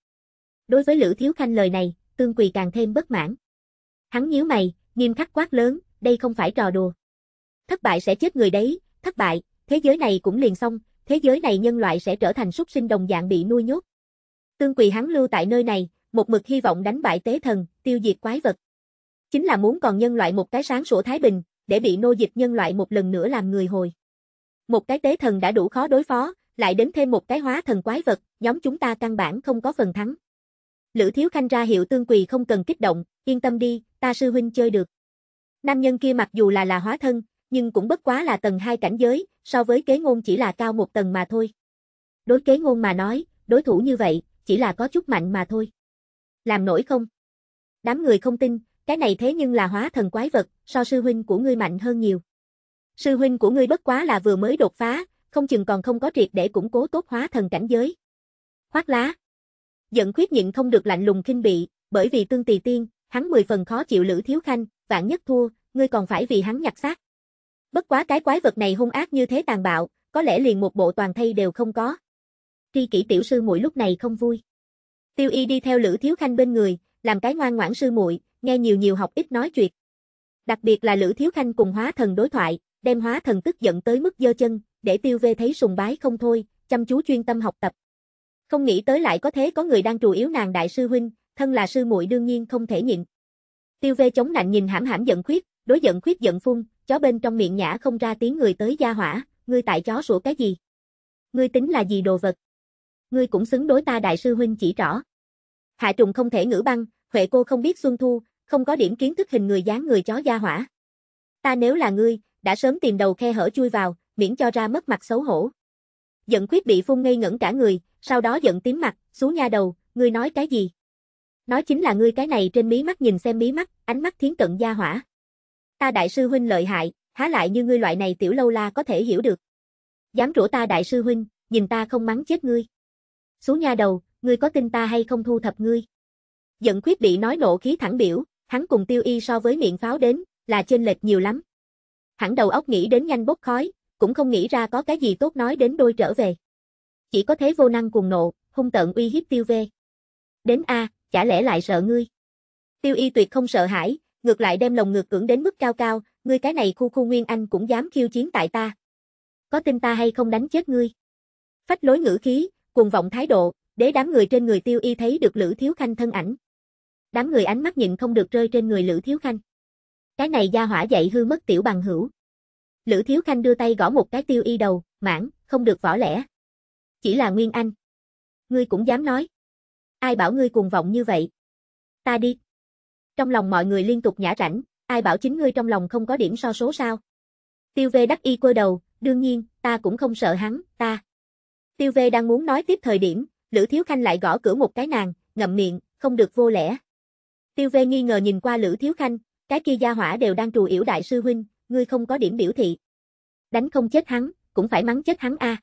S1: Đối với Lữ Thiếu Khanh lời này, Tương Quỳ càng thêm bất mãn. Hắn nhíu mày, nghiêm khắc quát lớn, đây không phải trò đùa. Thất bại sẽ chết người đấy, thất bại, thế giới này cũng liền xong, thế giới này nhân loại sẽ trở thành súc sinh đồng dạng bị nuôi nhốt. Tương Quỳ hắn lưu tại nơi này, một mực hy vọng đánh bại tế thần, tiêu diệt quái vật. Chính là muốn còn nhân loại một cái sáng sủa thái bình, để bị nô dịch nhân loại một lần nữa làm người hồi. Một cái tế thần đã đủ khó đối phó, lại đến thêm một cái hóa thần quái vật, nhóm chúng ta căn bản không có phần thắng. Lữ Thiếu Khanh ra hiệu tương quỳ không cần kích động, yên tâm đi, ta sư huynh chơi được. Nam nhân kia mặc dù là là hóa thân, nhưng cũng bất quá là tầng hai cảnh giới, so với kế ngôn chỉ là cao một tầng mà thôi. Đối kế ngôn mà nói, đối thủ như vậy, chỉ là có chút mạnh mà thôi. Làm nổi không? Đám người không tin, cái này thế nhưng là hóa thần quái vật, so sư huynh của ngươi mạnh hơn nhiều. Sư huynh của ngươi bất quá là vừa mới đột phá, không chừng còn không có triệt để củng cố tốt hóa thần cảnh giới. khoác lá. Giận khuyết nhịn không được lạnh lùng kinh bị, bởi vì tương tỳ tiên, hắn mười phần khó chịu Lữ Thiếu Khanh, vạn nhất thua, ngươi còn phải vì hắn nhặt xác. Bất quá cái quái vật này hung ác như thế tàn bạo, có lẽ liền một bộ toàn thây đều không có. Tri kỷ tiểu sư muội lúc này không vui. Tiêu Y đi theo Lữ Thiếu Khanh bên người, làm cái ngoan ngoãn sư muội, nghe nhiều nhiều học ít nói chuyện. Đặc biệt là Lữ Thiếu Khanh cùng hóa thần đối thoại, đem hóa thần tức giận tới mức dơ chân, để tiêu vê thấy sùng bái không thôi, chăm chú chuyên tâm học tập. Không nghĩ tới lại có thế có người đang trù yếu nàng đại sư huynh, thân là sư muội đương nhiên không thể nhịn. Tiêu vê chống nạnh nhìn hãm hãm giận khuyết, đối giận khuyết giận phun, chó bên trong miệng nhã không ra tiếng người tới gia hỏa, ngươi tại chó sủa cái gì? Ngươi tính là gì đồ vật? Ngươi cũng xứng đối ta đại sư huynh chỉ rõ. Hạ trùng không thể ngữ băng, Huệ cô không biết xuân thu, không có điểm kiến thức hình người dáng người chó gia hỏa. Ta nếu là ngươi, đã sớm tìm đầu khe hở chui vào, miễn cho ra mất mặt xấu hổ. Giận khuyết bị phun ngây ngẩn cả người, sau đó giận tím mặt, xuống nha đầu, ngươi nói cái gì? Nói chính là ngươi cái này trên mí mắt nhìn xem mí mắt, ánh mắt thiến cận gia hỏa. Ta đại sư huynh lợi hại, há lại như ngươi loại này tiểu lâu la có thể hiểu được. Dám rủa ta đại sư huynh, nhìn ta không mắng chết ngươi. Xuống nha đầu, ngươi có tin ta hay không thu thập ngươi? Giận khuyết bị nói nộ khí thẳng biểu, hắn cùng tiêu y so với miệng pháo đến, là chênh lệch nhiều lắm. Hẳn đầu óc nghĩ đến nhanh bốc khói, cũng không nghĩ ra có cái gì tốt nói đến đôi trở về. Chỉ có thế vô năng cuồng nộ, hung tận uy hiếp tiêu vê. Đến A, chả lẽ lại sợ ngươi. Tiêu y tuyệt không sợ hãi, ngược lại đem lòng ngược cưỡng đến mức cao cao, ngươi cái này khu khu nguyên anh cũng dám khiêu chiến tại ta. Có tin ta hay không đánh chết ngươi? Phách lối ngữ khí, cuồng vọng thái độ, để đám người trên người tiêu y thấy được Lữ Thiếu Khanh thân ảnh. Đám người ánh mắt nhịn không được rơi trên người Lữ Thiếu Khanh. Cái này gia hỏa dậy hư mất tiểu bằng hữu. Lữ Thiếu Khanh đưa tay gõ một cái tiêu y đầu, mãn, không được võ lẽ. Chỉ là Nguyên Anh. Ngươi cũng dám nói. Ai bảo ngươi cuồng vọng như vậy? Ta đi. Trong lòng mọi người liên tục nhả rảnh, ai bảo chính ngươi trong lòng không có điểm so số sao? Tiêu V đắc y quơ đầu, đương nhiên, ta cũng không sợ hắn, ta. Tiêu V đang muốn nói tiếp thời điểm, Lữ Thiếu Khanh lại gõ cửa một cái nàng, ngậm miệng, không được vô lẽ. Tiêu V nghi ngờ nhìn qua Lữ Thiếu Khanh, cái kia gia hỏa đều đang trù yểu đại sư huynh, ngươi không có điểm biểu thị. Đánh không chết hắn, cũng phải mắng chết hắn a. À.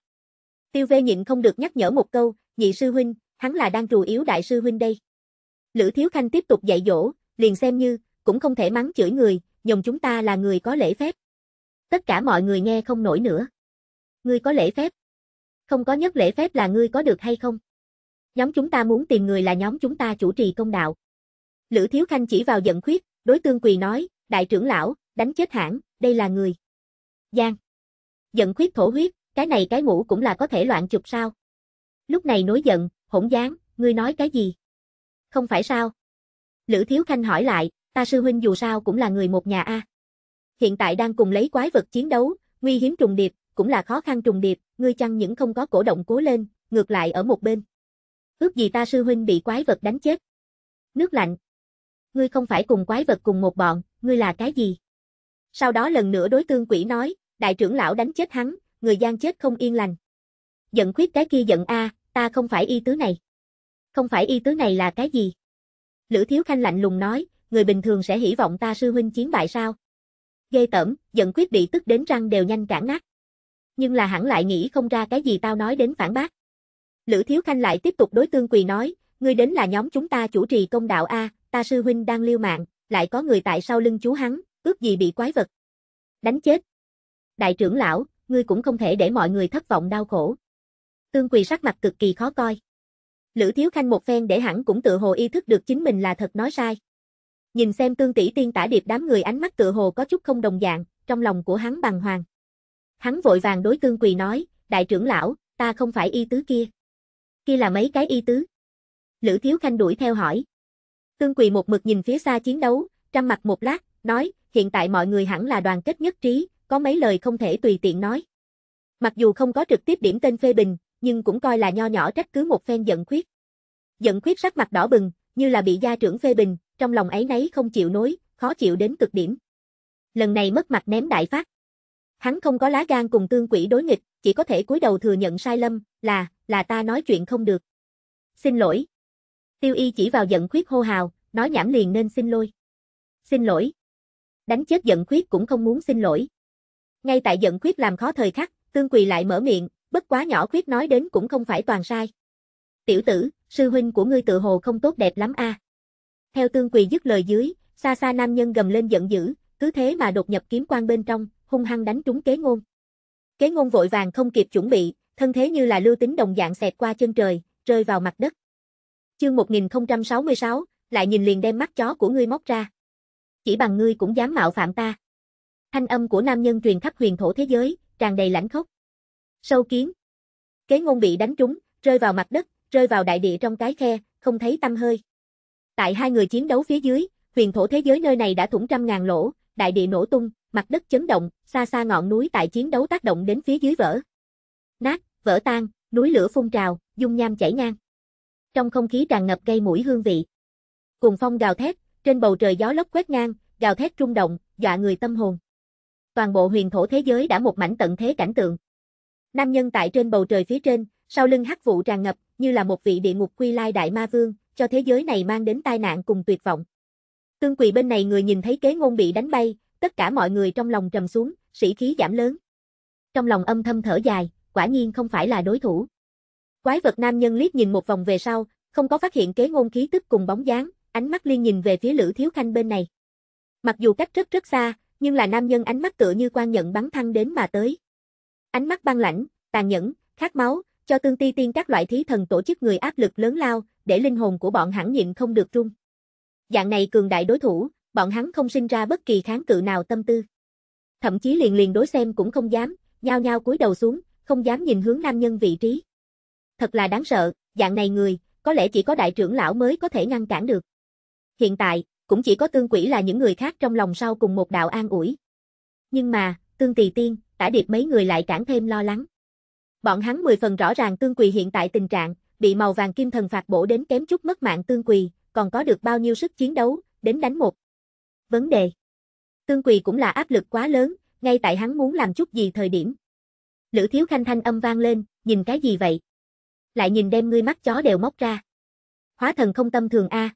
S1: Tiêu Vê nhịn không được nhắc nhở một câu, nhị sư huynh, hắn là đang trù yếu đại sư huynh đây. Lữ Thiếu Khanh tiếp tục dạy dỗ, liền xem như, cũng không thể mắng chửi người, nhồng chúng ta là người có lễ phép. Tất cả mọi người nghe không nổi nữa. Ngươi có lễ phép? Không có nhất lễ phép là ngươi có được hay không? Nhóm chúng ta muốn tìm người là nhóm chúng ta chủ trì công đạo. Lữ Thiếu Khanh chỉ vào giận khuyết, đối tương quỳ nói, đại trưởng lão, đánh chết hãng, đây là người. Giang. Giận khuyết thổ huyết, cái này cái mũ cũng là có thể loạn chụp sao. Lúc này nối giận, hỗn gián, ngươi nói cái gì? Không phải sao? Lữ Thiếu Khanh hỏi lại, ta sư huynh dù sao cũng là người một nhà a. Hiện tại đang cùng lấy quái vật chiến đấu, nguy hiểm trùng điệp, cũng là khó khăn trùng điệp, ngươi chăng những không có cổ động cố lên, ngược lại ở một bên. Ước gì ta sư huynh bị quái vật đánh chết. Nước lạnh. Ngươi không phải cùng quái vật cùng một bọn, ngươi là cái gì? Sau đó lần nữa đối tương quỷ nói, đại trưởng lão đánh chết hắn, người gian chết không yên lành. Giận khuyết cái kia giận a, ta không phải y tứ này. Không phải y tứ này là cái gì? Lữ Thiếu Khanh lạnh lùng nói, người bình thường sẽ hy vọng ta sư huynh chiến bại sao? gây tẩm giận quyết bị tức đến răng đều nhanh cản nát. Nhưng là hẳn lại nghĩ không ra cái gì tao nói đến phản bác. Lữ Thiếu Khanh lại tiếp tục đối tương quỳ nói, ngươi đến là nhóm chúng ta chủ trì công đạo A, ta sư huynh đang liêu mạng, lại có người tại sau lưng chú hắn, ước gì bị quái vật. Đánh chết. Đại trưởng lão, ngươi cũng không thể để mọi người thất vọng đau khổ. Tương Quỳ sắc mặt cực kỳ khó coi. Lữ Thiếu Khanh một phen để hẳn cũng tự hồ ý thức được chính mình là thật nói sai. Nhìn xem Tương Tỷ Tiên tả điệp đám người ánh mắt tự hồ có chút không đồng dạng, trong lòng của hắn bằng hoàng. Hắn vội vàng đối Tương Quỳ nói, đại trưởng lão, ta không phải y tứ kia. Kia là mấy cái y tứ. Lữ Thiếu Khanh đuổi theo hỏi. Tương Quỳ một mực nhìn phía xa chiến đấu, trăm mặt một lát, nói, hiện tại mọi người hẳn là đoàn kết nhất trí, có mấy lời không thể tùy tiện nói. Mặc dù không có trực tiếp điểm tên phê bình, nhưng cũng coi là nho nhỏ trách cứ một phen giận khuyết. Giận khuyết sắc mặt đỏ bừng, như là bị gia trưởng phê bình, trong lòng ấy nấy không chịu nối, khó chịu đến cực điểm. Lần này mất mặt ném đại phát. Hắn không có lá gan cùng tương quỷ đối nghịch, chỉ có thể cúi đầu thừa nhận sai lầm, là, là ta nói chuyện không được. Xin lỗi. Tiêu y chỉ vào giận khuyết hô hào, nói nhảm liền nên xin lỗi. Xin lỗi đánh chết giận khuyết cũng không muốn xin lỗi. Ngay tại giận khuyết làm khó thời khắc, tương quỳ lại mở miệng, bất quá nhỏ khuyết nói đến cũng không phải toàn sai. Tiểu tử, sư huynh của ngươi tự hồ không tốt đẹp lắm a. À. Theo tương quỳ dứt lời dưới, xa xa nam nhân gầm lên giận dữ, cứ thế mà đột nhập kiếm quan bên trong, hung hăng đánh trúng kế ngôn. Kế ngôn vội vàng không kịp chuẩn bị, thân thế như là lưu tính đồng dạng xẹt qua chân trời, rơi vào mặt đất. Chương 1066, lại nhìn liền đem mắt chó của ngươi móc ra chỉ bằng ngươi cũng dám mạo phạm ta. Thanh âm của nam nhân truyền khắp huyền thổ thế giới, tràn đầy lãnh khốc. Sâu kiến. Kế ngôn bị đánh trúng, rơi vào mặt đất, rơi vào đại địa trong cái khe, không thấy tâm hơi. Tại hai người chiến đấu phía dưới, huyền thổ thế giới nơi này đã thủng trăm ngàn lỗ, đại địa nổ tung, mặt đất chấn động, xa xa ngọn núi tại chiến đấu tác động đến phía dưới vỡ. Nát, vỡ tan, núi lửa phun trào, dung nham chảy ngang. Trong không khí tràn ngập gây mũi hương vị. Cùng phong gào thét, trên bầu trời gió lốc quét ngang, gào thét trung động, dọa người tâm hồn. Toàn bộ huyền thổ thế giới đã một mảnh tận thế cảnh tượng. Nam nhân tại trên bầu trời phía trên, sau lưng hắc vụ tràn ngập, như là một vị địa ngục quy lai đại ma vương, cho thế giới này mang đến tai nạn cùng tuyệt vọng. Tương quỳ bên này người nhìn thấy kế ngôn bị đánh bay, tất cả mọi người trong lòng trầm xuống, sĩ khí giảm lớn. Trong lòng âm thâm thở dài, quả nhiên không phải là đối thủ. Quái vật nam nhân liếc nhìn một vòng về sau, không có phát hiện kế ngôn khí tức cùng bóng dáng, ánh mắt liên nhìn về phía Lữ Thiếu Khanh bên này. Mặc dù cách rất rất xa, nhưng là nam nhân ánh mắt tựa như quan nhận bắn thăng đến mà tới. Ánh mắt băng lãnh, tàn nhẫn, khát máu, cho tương ti tiên các loại thí thần tổ chức người áp lực lớn lao, để linh hồn của bọn hắn nhịn không được rung. Dạng này cường đại đối thủ, bọn hắn không sinh ra bất kỳ kháng cự nào tâm tư. Thậm chí liền liền đối xem cũng không dám, nhao nhao cúi đầu xuống, không dám nhìn hướng nam nhân vị trí. Thật là đáng sợ, dạng này người, có lẽ chỉ có đại trưởng lão mới có thể ngăn cản được. Hiện tại, cũng chỉ có tương quỷ là những người khác trong lòng sau cùng một đạo an ủi. Nhưng mà, tương tỳ tiên, tả điệp mấy người lại cản thêm lo lắng. Bọn hắn mười phần rõ ràng tương quỳ hiện tại tình trạng, bị màu vàng kim thần phạt bổ đến kém chút mất mạng tương quỳ, còn có được bao nhiêu sức chiến đấu, đến đánh một. Vấn đề. Tương quỳ cũng là áp lực quá lớn, ngay tại hắn muốn làm chút gì thời điểm. Lữ thiếu khanh thanh âm vang lên, nhìn cái gì vậy? Lại nhìn đem ngươi mắt chó đều móc ra. Hóa thần không tâm thường a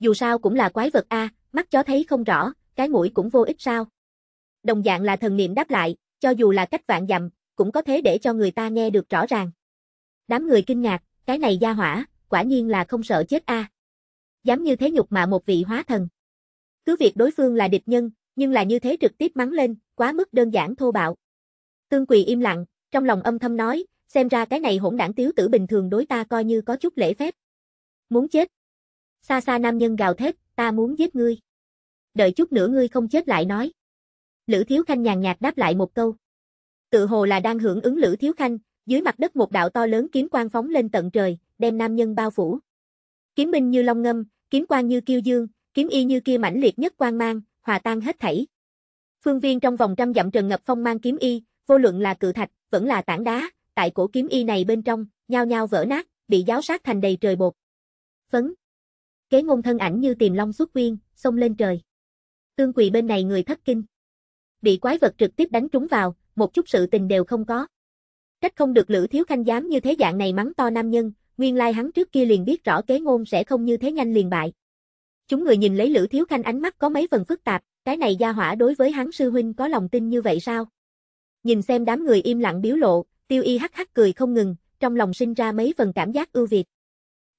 S1: dù sao cũng là quái vật a, mắt chó thấy không rõ, cái mũi cũng vô ích sao. Đồng dạng là thần niệm đáp lại, cho dù là cách vạn dặm, cũng có thế để cho người ta nghe được rõ ràng. Đám người kinh ngạc, cái này gia hỏa, quả nhiên là không sợ chết a. Dám như thế nhục mà một vị hóa thần. Cứ việc đối phương là địch nhân, nhưng là như thế trực tiếp mắng lên, quá mức đơn giản thô bạo. Tương Quỳ im lặng, trong lòng âm thầm nói, xem ra cái này hỗn đảng tiếu tử bình thường đối ta coi như có chút lễ phép. Muốn chết. Xa xa nam nhân gào thét, ta muốn giết ngươi. Đợi chút nữa ngươi không chết lại nói. Lữ Thiếu Khanh nhàn nhạt đáp lại một câu. Tự hồ là đang hưởng ứng Lữ Thiếu Khanh, dưới mặt đất một đạo to lớn kiếm quang phóng lên tận trời, đem nam nhân bao phủ. Kiếm binh như long ngâm, kiếm quang như kiêu dương, kiếm y như kia mãnh liệt nhất quang mang, hòa tan hết thảy. Phương viên trong vòng trăm dặm trần ngập phong mang kiếm y, vô luận là cự thạch, vẫn là tảng đá, tại cổ kiếm y này bên trong, nhao nhao vỡ nát, bị giáo sát thành đầy trời bột. Phấn, Kế ngôn thân ảnh như tìm long xuất viên, xông lên trời. Tương quỳ bên này người thất kinh. Bị quái vật trực tiếp đánh trúng vào, một chút sự tình đều không có. cách không được Lữ Thiếu Khanh dám như thế dạng này mắng to nam nhân, nguyên lai hắn trước kia liền biết rõ kế ngôn sẽ không như thế nhanh liền bại. Chúng người nhìn lấy Lữ Thiếu Khanh ánh mắt có mấy phần phức tạp, cái này gia hỏa đối với hắn sư huynh có lòng tin như vậy sao? Nhìn xem đám người im lặng biếu lộ, tiêu y hắc hắc cười không ngừng, trong lòng sinh ra mấy phần cảm giác ưu việt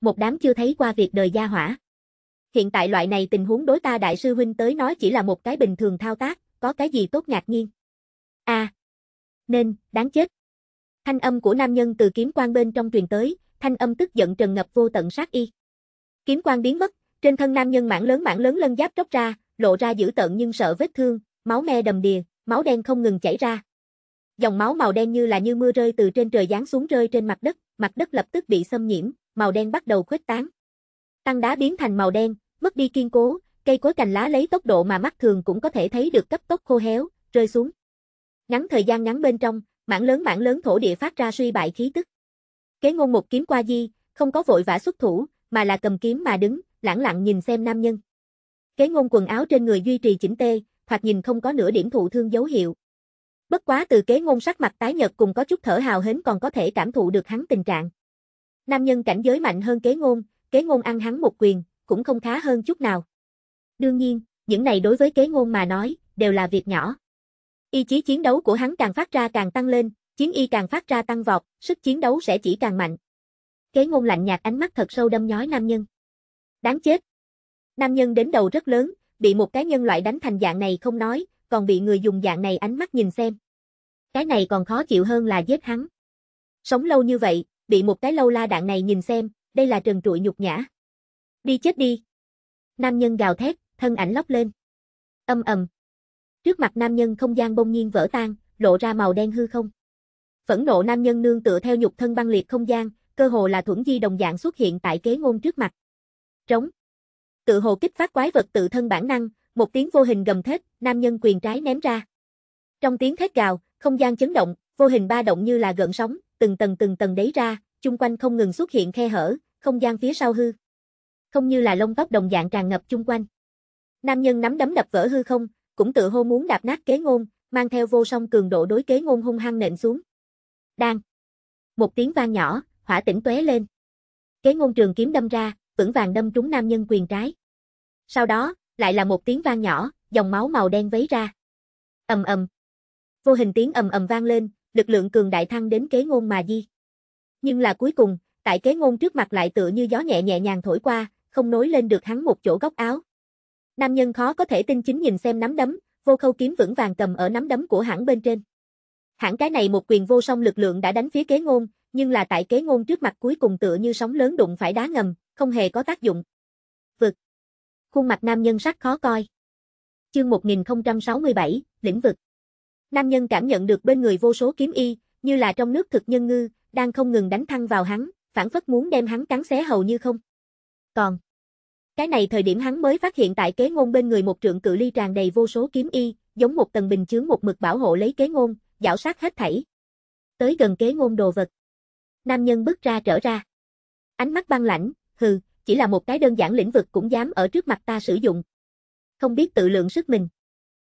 S1: một đám chưa thấy qua việc đời gia hỏa. Hiện tại loại này tình huống đối ta đại sư huynh tới nói chỉ là một cái bình thường thao tác, có cái gì tốt ngạc nhiên. a à, nên, đáng chết. Thanh âm của nam nhân từ kiếm quan bên trong truyền tới, thanh âm tức giận trần ngập vô tận sát y. Kiếm quan biến mất, trên thân nam nhân mảng lớn mảng lớn lân giáp tróc ra, lộ ra dữ tợn nhưng sợ vết thương, máu me đầm đìa, máu đen không ngừng chảy ra. Dòng máu màu đen như là như mưa rơi từ trên trời giáng xuống rơi trên mặt đất, mặt đất lập tức bị xâm nhiễm, màu đen bắt đầu khuếch tán. Tăng đá biến thành màu đen, mất đi kiên cố, cây cối cành lá lấy tốc độ mà mắt thường cũng có thể thấy được cấp tốc khô héo, rơi xuống. Ngắn thời gian ngắn bên trong, mảng lớn mảng lớn thổ địa phát ra suy bại khí tức. Kế ngôn một kiếm qua di, không có vội vã xuất thủ, mà là cầm kiếm mà đứng, lãng lặng nhìn xem nam nhân. Kế ngôn quần áo trên người duy trì chỉnh tề, thoạt nhìn không có nửa điểm thụ thương dấu hiệu. Bất quá từ kế ngôn sắc mặt tái nhợt cùng có chút thở hào hến còn có thể cảm thụ được hắn tình trạng. Nam nhân cảnh giới mạnh hơn kế ngôn, kế ngôn ăn hắn một quyền, cũng không khá hơn chút nào. Đương nhiên, những này đối với kế ngôn mà nói, đều là việc nhỏ. Ý chí chiến đấu của hắn càng phát ra càng tăng lên, chiến y càng phát ra tăng vọt, sức chiến đấu sẽ chỉ càng mạnh. Kế ngôn lạnh nhạt ánh mắt thật sâu đâm nhói nam nhân. Đáng chết. Nam nhân đến đầu rất lớn, bị một cái nhân loại đánh thành dạng này không nói, còn bị người dùng dạng này ánh mắt nhìn xem. Cái này còn khó chịu hơn là giết hắn. Sống lâu như vậy, bị một cái lâu la đạn này nhìn xem, đây là trần trụi nhục nhã. Đi chết đi. Nam nhân gào thét, thân ảnh lóc lên. Âm ầm. Trước mặt nam nhân không gian bông nhiên vỡ tan, lộ ra màu đen hư không. Phẫn nộ nam nhân nương tựa theo nhục thân băng liệt không gian, cơ hồ là thuẫn di đồng dạng xuất hiện tại kế ngôn trước mặt. Trống. Tự hồ kích phát quái vật tự thân bản năng, một tiếng vô hình gầm thét, nam nhân quyền trái ném ra. Trong tiếng thét gào, không gian chấn động, vô hình ba động như là gợn sóng, từng tầng từng tầng đấy ra, chung quanh không ngừng xuất hiện khe hở, không gian phía sau hư. Không như là lông tóc đồng dạng tràn ngập chung quanh. Nam nhân nắm đấm đập vỡ hư không, cũng tự hô muốn đạp nát kế ngôn, mang theo vô song cường độ đối kế ngôn hung hăng nện xuống. Đang. Một tiếng vang nhỏ, hỏa tỉnh tóe lên. Kế ngôn trường kiếm đâm ra, vững vàng đâm trúng nam nhân quyền trái. Sau đó, lại là một tiếng vang nhỏ, dòng máu màu đen vấy ra. Ầm ầm. Vô hình tiếng ầm ầm vang lên, lực lượng cường đại thăng đến kế ngôn mà di. Nhưng là cuối cùng, tại kế ngôn trước mặt lại tựa như gió nhẹ nhẹ nhàng thổi qua, không nối lên được hắn một chỗ góc áo. Nam nhân khó có thể tin chính nhìn xem nắm đấm, vô khâu kiếm vững vàng cầm ở nắm đấm của hãng bên trên. Hãng cái này một quyền vô song lực lượng đã đánh phía kế ngôn, nhưng là tại kế ngôn trước mặt cuối cùng tựa như sóng lớn đụng phải đá ngầm, không hề có tác dụng. Vực. Khuôn mặt nam nhân sắc khó coi. Chương 1067, lĩnh vực. Nam nhân cảm nhận được bên người vô số kiếm y, như là trong nước thực nhân ngư, đang không ngừng đánh thăng vào hắn, phản phất muốn đem hắn cắn xé hầu như không. Còn, cái này thời điểm hắn mới phát hiện tại kế ngôn bên người một trượng cự ly tràn đầy vô số kiếm y, giống một tầng bình chướng một mực bảo hộ lấy kế ngôn, dạo sát hết thảy. Tới gần kế ngôn đồ vật. Nam nhân bước ra trở ra. Ánh mắt băng lãnh, hừ, chỉ là một cái đơn giản lĩnh vực cũng dám ở trước mặt ta sử dụng. Không biết tự lượng sức mình.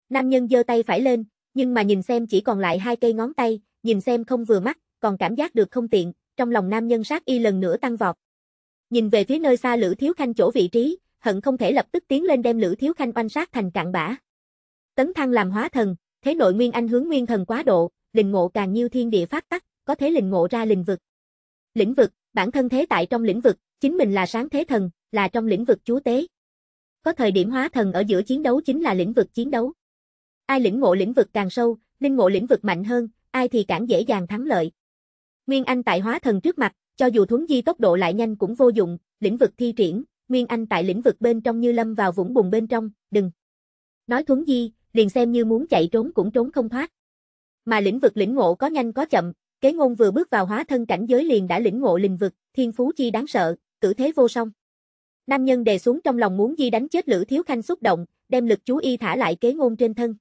S1: Nam nhân giơ tay phải lên, nhưng mà nhìn xem chỉ còn lại hai cây ngón tay, nhìn xem không vừa mắt, còn cảm giác được không tiện, trong lòng nam nhân sát y lần nữa tăng vọt. Nhìn về phía nơi xa Lữ Thiếu Khanh chỗ vị trí, hận không thể lập tức tiến lên đem Lữ Thiếu Khanh oanh sát thành cạn bã. Tấn Thăng làm hóa thần, thế nội nguyên anh hướng nguyên thần quá độ, lình ngộ càng nhiêu thiên địa phát tắc, có thể lình ngộ ra lĩnh vực. Lĩnh vực, bản thân thế tại trong lĩnh vực, chính mình là sáng thế thần, là trong lĩnh vực chúa tế. Có thời điểm hóa thần ở giữa chiến đấu chính là lĩnh vực chiến đấu. Ai lĩnh ngộ lĩnh vực càng sâu, linh ngộ lĩnh vực mạnh hơn, ai thì càng dễ dàng thắng lợi. Nguyên Anh tại hóa thần trước mặt, cho dù thuấn di tốc độ lại nhanh cũng vô dụng, lĩnh vực thi triển, Nguyên Anh tại lĩnh vực bên trong như lâm vào vũng bùn bên trong, đừng. Nói thuấn di, liền xem như muốn chạy trốn cũng trốn không thoát. Mà lĩnh vực lĩnh ngộ có nhanh có chậm, kế ngôn vừa bước vào hóa thân cảnh giới liền đã lĩnh ngộ lĩnh vực, thiên phú chi đáng sợ, cử thế vô song. Nam nhân đè xuống trong lòng muốn di đánh chết Lữ Thiếu Khanh xúc động, đem lực chú y thả lại kế ngôn trên thân.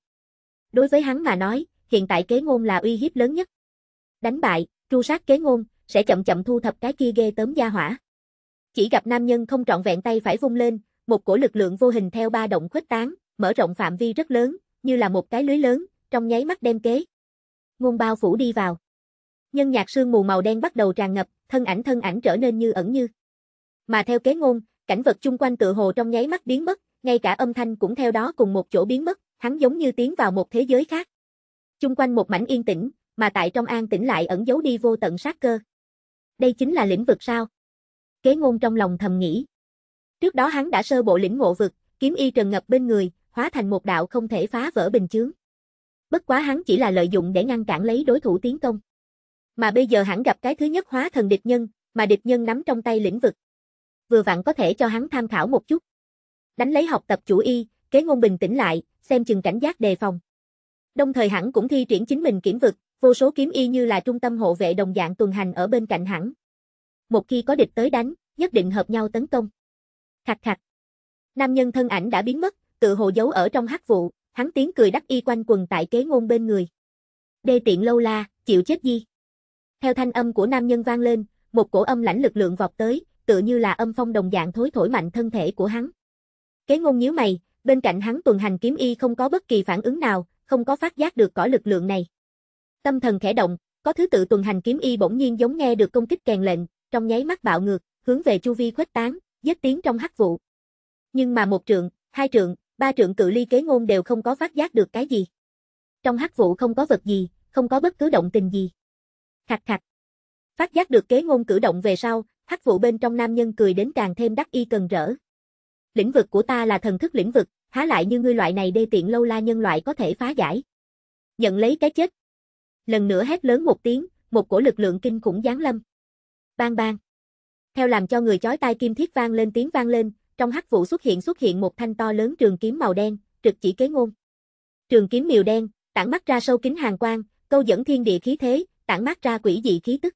S1: Đối với hắn mà nói, hiện tại kế ngôn là uy hiếp lớn nhất. Đánh bại, tru sát kế ngôn, sẽ chậm chậm thu thập cái kia ghê tớm gia hỏa. Chỉ gặp nam nhân không trọn vẹn tay phải vung lên, một cổ lực lượng vô hình theo ba động khuếch tán, mở rộng phạm vi rất lớn, như là một cái lưới lớn, trong nháy mắt đem kế. Ngôn bao phủ đi vào. Nhân nhạc sương mù màu đen bắt đầu tràn ngập, thân ảnh thân ảnh trở nên như ẩn như. Mà theo kế ngôn, cảnh vật chung quanh tự hồ trong nháy mắt biến mất, ngay cả âm thanh cũng theo đó cùng một chỗ biến mất, hắn giống như tiến vào một thế giới khác. Chung quanh một mảnh yên tĩnh, mà tại trong an tĩnh lại ẩn giấu đi vô tận sát cơ. Đây chính là lĩnh vực sao? Kế ngôn trong lòng thầm nghĩ. Trước đó hắn đã sơ bộ lĩnh ngộ vực, kiếm y trần ngập bên người, hóa thành một đạo không thể phá vỡ bình chướng. Bất quá hắn chỉ là lợi dụng để ngăn cản lấy đối thủ tiến công. Mà bây giờ hắn gặp cái thứ nhất hóa thần địch nhân, mà địch nhân nắm trong tay lĩnh vực. Vừa vặn có thể cho hắn tham khảo một chút. Đánh lấy học tập chủ y, kế ngôn bình tĩnh lại, xem chừng cảnh giác đề phòng. Đồng thời hẳn cũng thi triển chính mình kiểm vực, vô số kiếm y như là trung tâm hộ vệ đồng dạng tuần hành ở bên cạnh hẳn. Một khi có địch tới đánh, nhất định hợp nhau tấn công. Khạch khạch. Nam nhân thân ảnh đã biến mất, tự hồ giấu ở trong hắc vụ, hắn tiếng cười đắc y quanh quần tại kế ngôn bên người. Đê tiện lâu la, chịu chết gì? Theo thanh âm của nam nhân vang lên, một cổ âm lãnh lực lượng vọt tới, tựa như là âm phong đồng dạng thối thổi mạnh thân thể của hắn. Kế ngôn nhíu mày, bên cạnh hắn tuần hành kiếm y không có bất kỳ phản ứng nào, không có phát giác được cõi lực lượng này. Tâm thần khẽ động, có thứ tự tuần hành kiếm y bỗng nhiên giống nghe được công kích kèn lệnh, trong nháy mắt bạo ngược, hướng về chu vi khuếch tán, giết tiếng trong hắc vụ. Nhưng mà một trượng, hai trượng, ba trượng cự ly kế ngôn đều không có phát giác được cái gì. Trong hắc vụ không có vật gì, không có bất cứ động tình gì. Khạch khạch. Phát giác được kế ngôn cử động về sau, hắc vụ bên trong nam nhân cười đến càng thêm đắc y cần rỡ lĩnh vực của ta là thần thức lĩnh vực, há lại như ngươi loại này đê tiện lâu la nhân loại có thể phá giải. Nhận lấy cái chết. Lần nữa hét lớn một tiếng, một cổ lực lượng kinh khủng giáng lâm. Bang bang. Theo làm cho người chói tai kim thiết vang lên tiếng vang lên, trong hắc vụ xuất hiện xuất hiện một thanh to lớn trường kiếm màu đen, trực chỉ kế ngôn. Trường kiếm miều đen, tản mắt ra sâu kính hàng quang, câu dẫn thiên địa khí thế, tản mắt ra quỷ dị khí tức.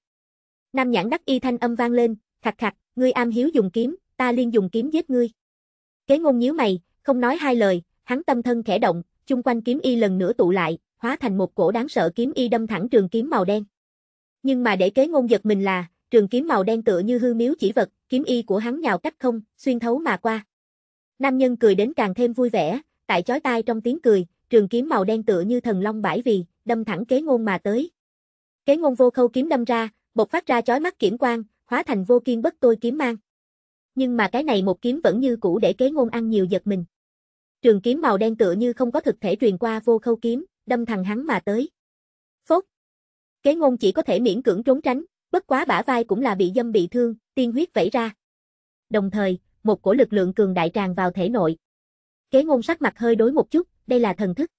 S1: Nam nhãn đắc y thanh âm vang lên, khặt khặt, ngươi am hiếu dùng kiếm, ta liên dùng kiếm giết ngươi. Kế ngôn nhíu mày, không nói hai lời, hắn tâm thân khẽ động, chung quanh kiếm y lần nữa tụ lại, hóa thành một cổ đáng sợ kiếm y đâm thẳng trường kiếm màu đen. Nhưng mà để kế ngôn giật mình là, trường kiếm màu đen tựa như hư miếu chỉ vật, kiếm y của hắn nhào cách không, xuyên thấu mà qua. Nam nhân cười đến càng thêm vui vẻ, tại chói tai trong tiếng cười, trường kiếm màu đen tựa như thần long bãi vì, đâm thẳng kế ngôn mà tới. Kế ngôn vô khâu kiếm đâm ra, bộc phát ra chói mắt kiểm quang, hóa thành vô kiên bất tôi kiếm mang nhưng mà cái này một kiếm vẫn như cũ để kế ngôn ăn nhiều giật mình. Trường kiếm màu đen tựa như không có thực thể truyền qua vô khâu kiếm, đâm thẳng hắn mà tới. Phốt! Kế ngôn chỉ có thể miễn cưỡng trốn tránh, bất quá bả vai cũng là bị dâm bị thương, tiên huyết vẩy ra. Đồng thời, một cổ lực lượng cường đại tràn vào thể nội. Kế ngôn sắc mặt hơi đối một chút, đây là thần thức.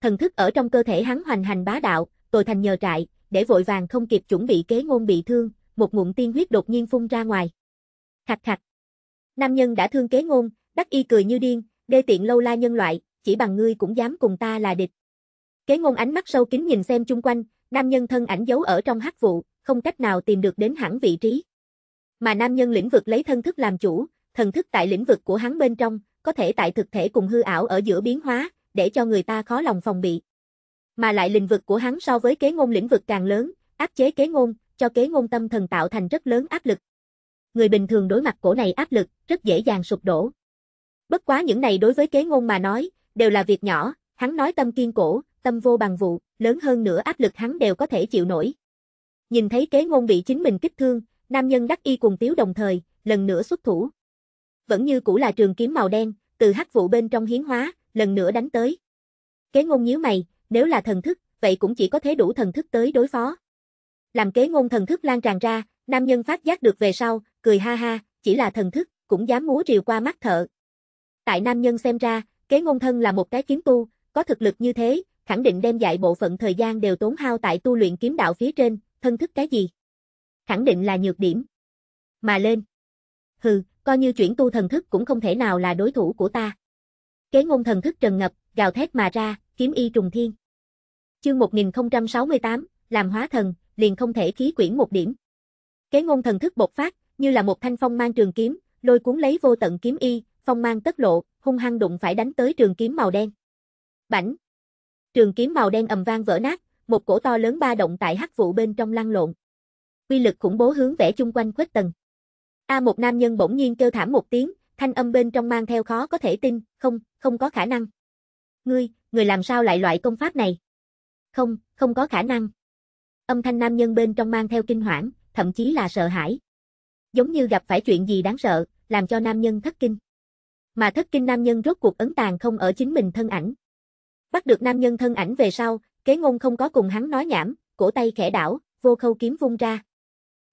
S1: Thần thức ở trong cơ thể hắn hoành hành bá đạo, tồi thành nhờ trại, để vội vàng không kịp chuẩn bị kế ngôn bị thương, một ngụm tiên huyết đột nhiên phun ra ngoài. Khạch khạch. Nam nhân đã thương kế ngôn, đắc y cười như điên, đê tiện lâu la nhân loại, chỉ bằng ngươi cũng dám cùng ta là địch. Kế ngôn ánh mắt sâu kín nhìn xem chung quanh, nam nhân thân ảnh giấu ở trong hắc vụ, không cách nào tìm được đến hẳn vị trí. Mà nam nhân lĩnh vực lấy thân thức làm chủ, thần thức tại lĩnh vực của hắn bên trong, có thể tại thực thể cùng hư ảo ở giữa biến hóa, để cho người ta khó lòng phòng bị. Mà lại lĩnh vực của hắn so với kế ngôn lĩnh vực càng lớn, áp chế kế ngôn, cho kế ngôn tâm thần tạo thành rất lớn áp lực người bình thường đối mặt cổ này áp lực, rất dễ dàng sụp đổ. Bất quá những này đối với kế ngôn mà nói, đều là việc nhỏ, hắn nói tâm kiên cổ, tâm vô bằng vụ, lớn hơn nữa áp lực hắn đều có thể chịu nổi. Nhìn thấy kế ngôn bị chính mình kích thương, nam nhân đắc y cùng tiếu đồng thời, lần nữa xuất thủ. Vẫn như cũ là trường kiếm màu đen, từ hắc vụ bên trong hiến hóa, lần nữa đánh tới. Kế ngôn nhíu mày, nếu là thần thức, vậy cũng chỉ có thể đủ thần thức tới đối phó. Làm kế ngôn thần thức lan tràn ra, Nam nhân phát giác được về sau, cười ha ha, chỉ là thần thức, cũng dám múa rìu qua mắt thợ. Tại nam nhân xem ra, kế ngôn thân là một cái kiếm tu, có thực lực như thế, khẳng định đem dạy bộ phận thời gian đều tốn hao tại tu luyện kiếm đạo phía trên, thân thức cái gì? Khẳng định là nhược điểm. Mà lên. Hừ, coi như chuyển tu thần thức cũng không thể nào là đối thủ của ta. Kế ngôn thần thức trần ngập, gào thét mà ra, kiếm y trùng thiên. Chương 1068, làm hóa thần, liền không thể khí quyển một điểm. Kế ngôn thần thức bộc phát, như là một thanh phong mang trường kiếm, lôi cuốn lấy vô tận kiếm y, phong mang tất lộ, hung hăng đụng phải đánh tới trường kiếm màu đen. Bảnh! Trường kiếm màu đen ầm vang vỡ nát, một cổ to lớn ba động tại hắc vụ bên trong lăn lộn. Quy lực khủng bố hướng vẽ chung quanh khuếch tầng. A một nam nhân bỗng nhiên kêu thảm một tiếng, thanh âm bên trong mang theo khó có thể tin, không, không có khả năng. Ngươi, người làm sao lại loại công pháp này? Không, không có khả năng. Âm thanh nam nhân bên trong mang theo kinh hoảng, thậm chí là sợ hãi. Giống như gặp phải chuyện gì đáng sợ, làm cho nam nhân thất kinh. Mà thất kinh nam nhân rốt cuộc ấn tàn không ở chính mình thân ảnh. Bắt được nam nhân thân ảnh về sau, kế ngôn không có cùng hắn nói nhảm, cổ tay khẽ đảo, vô khâu kiếm vung ra.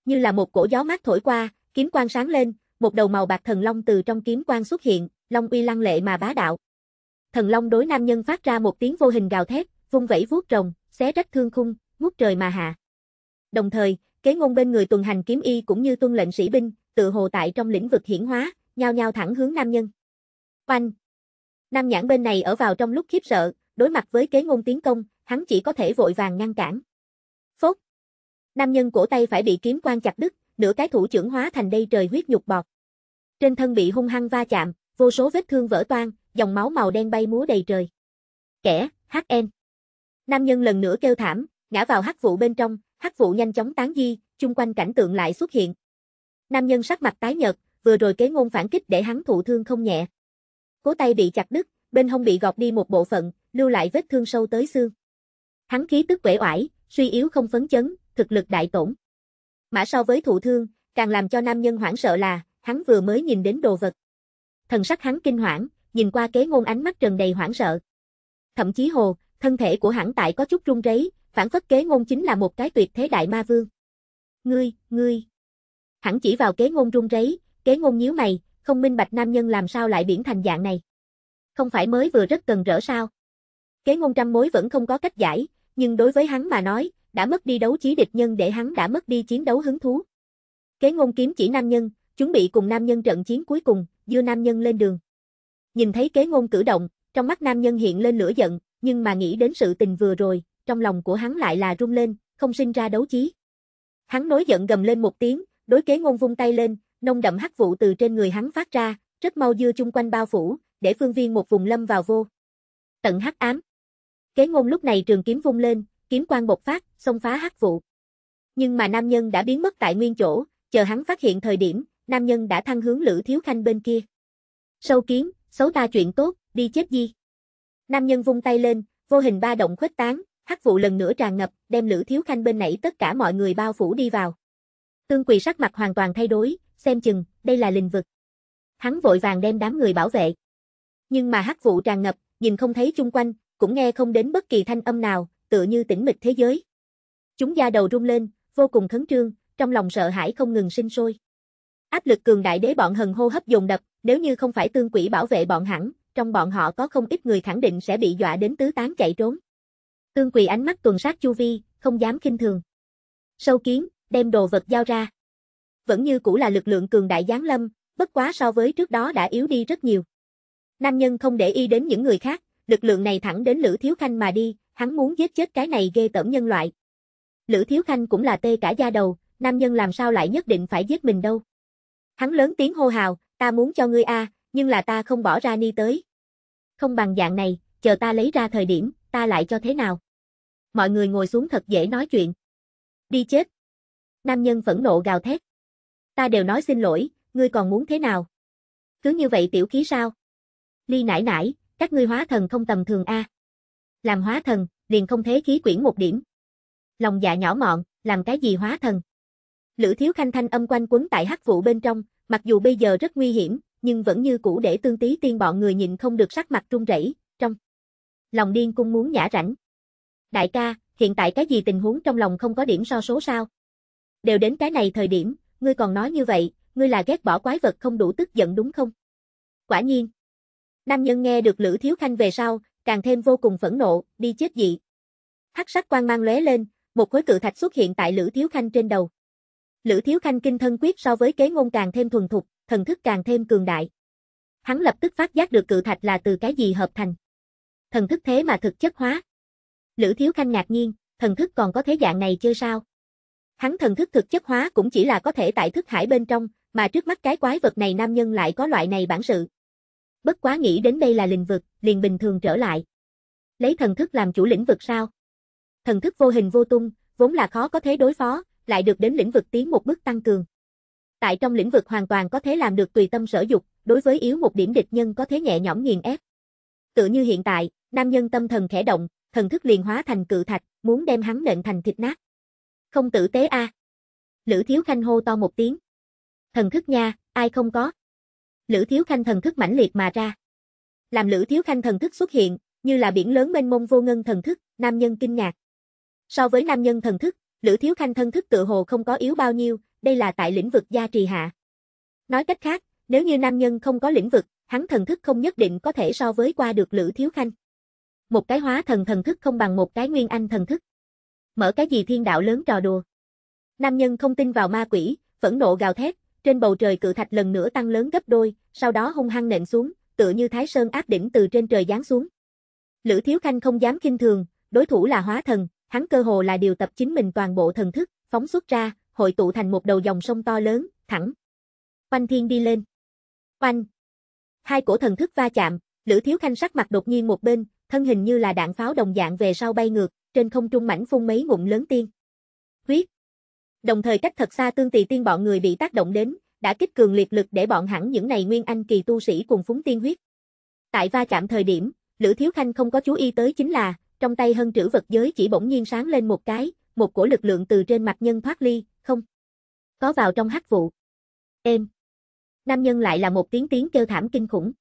S1: Như là một cổ gió mát thổi qua, kiếm quang sáng lên, một đầu màu bạc thần long từ trong kiếm quang xuất hiện, long uy lăng lệ mà bá đạo. Thần long đối nam nhân phát ra một tiếng vô hình gào thét, vung vẫy vuốt rồng, xé rách thương khung, ngút trời mà hạ. Đồng thời, Kế ngôn bên người tuần hành kiếm y cũng như tuân lệnh sĩ binh, tự hồ tại trong lĩnh vực hiển hóa, nhao nhao thẳng hướng nam nhân. Oanh! Nam nhãn bên này ở vào trong lúc khiếp sợ, đối mặt với kế ngôn tiến công, hắn chỉ có thể vội vàng ngăn cản. Phốt! Nam nhân cổ tay phải bị kiếm quan chặt đứt, nửa cái thủ trưởng hóa thành đây trời huyết nhục bọt. Trên thân bị hung hăng va chạm, vô số vết thương vỡ toan dòng máu màu đen bay múa đầy trời. Kẻ, HN. Nam nhân lần nữa kêu thảm, ngã vào hắc vụ bên trong, Hắc vụ nhanh chóng tán di, chung quanh cảnh tượng lại xuất hiện. Nam nhân sắc mặt tái nhợt, vừa rồi kế ngôn phản kích để hắn thụ thương không nhẹ. Cố tay bị chặt đứt, bên hông bị gọt đi một bộ phận, lưu lại vết thương sâu tới xương. Hắn khí tức quể oải, suy yếu không phấn chấn, thực lực đại tổn. Mã so với thụ thương, càng làm cho nam nhân hoảng sợ là, hắn vừa mới nhìn đến đồ vật. Thần sắc hắn kinh hoảng, nhìn qua kế ngôn ánh mắt trần đầy hoảng sợ. Thậm chí hồ, thân thể của hắn tại có chút run rẩy, phản phất kế ngôn chính là một cái tuyệt thế đại ma vương. Ngươi, ngươi. Hẳn chỉ vào kế ngôn run rấy, kế ngôn nhíu mày, không minh bạch nam nhân làm sao lại biển thành dạng này. Không phải mới vừa rất cần rỡ sao. Kế ngôn trăm mối vẫn không có cách giải, nhưng đối với hắn mà nói, đã mất đi đấu trí địch nhân để hắn đã mất đi chiến đấu hứng thú. Kế ngôn kiếm chỉ nam nhân, chuẩn bị cùng nam nhân trận chiến cuối cùng, đưa nam nhân lên đường. Nhìn thấy kế ngôn cử động, trong mắt nam nhân hiện lên lửa giận, nhưng mà nghĩ đến sự tình vừa rồi, trong lòng của hắn lại là rung lên, không sinh ra đấu chí. Hắn nổi giận gầm lên một tiếng, đối kế ngôn vung tay lên, nông đậm hắc vụ từ trên người hắn phát ra, rất mau dưa chung quanh bao phủ, để phương viên một vùng lâm vào vô. Tận hắc ám. Kế ngôn lúc này trường kiếm vung lên, kiếm quang bộc phát, xông phá hắc vụ. Nhưng mà nam nhân đã biến mất tại nguyên chỗ, chờ hắn phát hiện thời điểm, nam nhân đã thăng hướng Lữ Thiếu Khanh bên kia. Sâu kiến, xấu ta chuyện tốt, đi chết đi. Nam nhân vung tay lên, vô hình ba động khuếch tán, hắc vụ lần nữa tràn ngập, đem Lữ Thiếu Khanh bên nãy tất cả mọi người bao phủ đi vào. Tương Quỳ sắc mặt hoàn toàn thay đổi, xem chừng, đây là lĩnh vực. Hắn vội vàng đem đám người bảo vệ. Nhưng mà hắc vụ tràn ngập, nhìn không thấy chung quanh, cũng nghe không đến bất kỳ thanh âm nào, tựa như tĩnh mịch thế giới. Chúng da đầu rung lên, vô cùng khấn trương, trong lòng sợ hãi không ngừng sinh sôi. Áp lực cường đại đế bọn hần hô hấp dồn đập, nếu như không phải tương quỷ bảo vệ bọn hẳn, trong bọn họ có không ít người khẳng định sẽ bị dọa đến tứ tán chạy trốn. Tương Quỳ ánh mắt tuần sát chu vi, không dám kinh thường. Sâu kiến, đem đồ vật giao ra. Vẫn như cũ là lực lượng cường đại giáng lâm, bất quá so với trước đó đã yếu đi rất nhiều. Nam nhân không để ý đến những người khác, lực lượng này thẳng đến Lữ Thiếu Khanh mà đi, hắn muốn giết chết cái này ghê tởm nhân loại. Lữ Thiếu Khanh cũng là tê cả da đầu, nam nhân làm sao lại nhất định phải giết mình đâu. Hắn lớn tiếng hô hào, ta muốn cho ngươi a, nhưng là ta không bỏ ra ni tới. Không bằng dạng này, chờ ta lấy ra thời điểm, ta lại cho thế nào? Mọi người ngồi xuống thật dễ nói chuyện. Đi chết. Nam nhân phẫn nộ gào thét. Ta đều nói xin lỗi, ngươi còn muốn thế nào? Cứ như vậy tiểu khí sao? Ly nải nải, các ngươi hóa thần không tầm thường a. Làm hóa thần, liền không thế khí quyển một điểm. Lòng dạ nhỏ mọn, làm cái gì hóa thần? Lữ Thiếu Khanh thanh âm quanh quấn tại hắc vụ bên trong, mặc dù bây giờ rất nguy hiểm, nhưng vẫn như cũ để tương tí tiên bọn người nhìn không được sắc mặt run rẩy, trong lòng điên cung muốn nhả rảnh. Đại ca, hiện tại cái gì tình huống trong lòng không có điểm so số sao? Đều đến cái này thời điểm, ngươi còn nói như vậy, ngươi là ghét bỏ quái vật không đủ tức giận đúng không? Quả nhiên. Nam nhân nghe được Lữ Thiếu Khanh về sau, càng thêm vô cùng phẫn nộ, đi chết dị. Hắc sắc quang mang lóe lên, một khối cự thạch xuất hiện tại Lữ Thiếu Khanh trên đầu. Lữ Thiếu Khanh kinh thân quyết so với kế ngôn càng thêm thuần thục, thần thức càng thêm cường đại. Hắn lập tức phát giác được cự thạch là từ cái gì hợp thành thần thức thế mà thực chất hóa. Lữ Thiếu Khanh ngạc nhiên, thần thức còn có thế dạng này chưa sao? Hắn thần thức thực chất hóa cũng chỉ là có thể tại thức hải bên trong, mà trước mắt cái quái vật này nam nhân lại có loại này bản sự. Bất quá nghĩ đến đây là lĩnh vực, liền bình thường trở lại. Lấy thần thức làm chủ lĩnh vực sao? Thần thức vô hình vô tung, vốn là khó có thế đối phó, lại được đến lĩnh vực tiến một bước tăng cường. Tại trong lĩnh vực hoàn toàn có thể làm được tùy tâm sở dục, đối với yếu một điểm địch nhân có thế nhẹ nhõm nghiền ép tựa như hiện tại, nam nhân tâm thần khẽ động, thần thức liền hóa thành cự thạch, muốn đem hắn nện thành thịt nát. Không tử tế a. Lữ Thiếu Khanh hô to một tiếng. Thần thức nha, ai không có. Lữ Thiếu Khanh thần thức mãnh liệt mà ra. Làm Lữ Thiếu Khanh thần thức xuất hiện, như là biển lớn mênh mông vô ngân thần thức, nam nhân kinh ngạc. So với nam nhân thần thức, Lữ Thiếu Khanh thần thức tự hồ không có yếu bao nhiêu, đây là tại lĩnh vực gia trì hạ. Nói cách khác, nếu như nam nhân không có lĩnh vực, hắn thần thức không nhất định có thể so với qua được Lữ Thiếu Khanh. Một cái hóa thần thần thức không bằng một cái nguyên anh thần thức. Mở cái gì thiên đạo lớn trò đùa. Nam nhân không tin vào ma quỷ, phẫn nộ gào thét, trên bầu trời cự thạch lần nữa tăng lớn gấp đôi, sau đó hung hăng nện xuống, tựa như Thái Sơn áp đỉnh từ trên trời giáng xuống. Lữ Thiếu Khanh không dám kinh thường, đối thủ là hóa thần, hắn cơ hồ là điều tập chính mình toàn bộ thần thức, phóng xuất ra, hội tụ thành một đầu dòng sông to lớn, thẳng. quanh thiên đi lên. quanh Hai cổ thần thức va chạm, Lữ Thiếu Khanh sắc mặt đột nhiên một bên, thân hình như là đạn pháo đồng dạng về sau bay ngược, trên không trung mảnh phun mấy ngụm lớn tiên. Huyết. Đồng thời cách thật xa tương tỳ tiên bọn người bị tác động đến, đã kích cường liệt lực để bọn hẳn những này nguyên anh kỳ tu sĩ cùng phúng tiên huyết. Tại va chạm thời điểm, Lữ Thiếu Khanh không có chú ý tới chính là, trong tay hân trữ vật giới chỉ bỗng nhiên sáng lên một cái, một cổ lực lượng từ trên mặt nhân thoát ly, không. Có vào trong hắc vụ. Em nam nhân lại là một tiếng tiếng kêu thảm kinh khủng.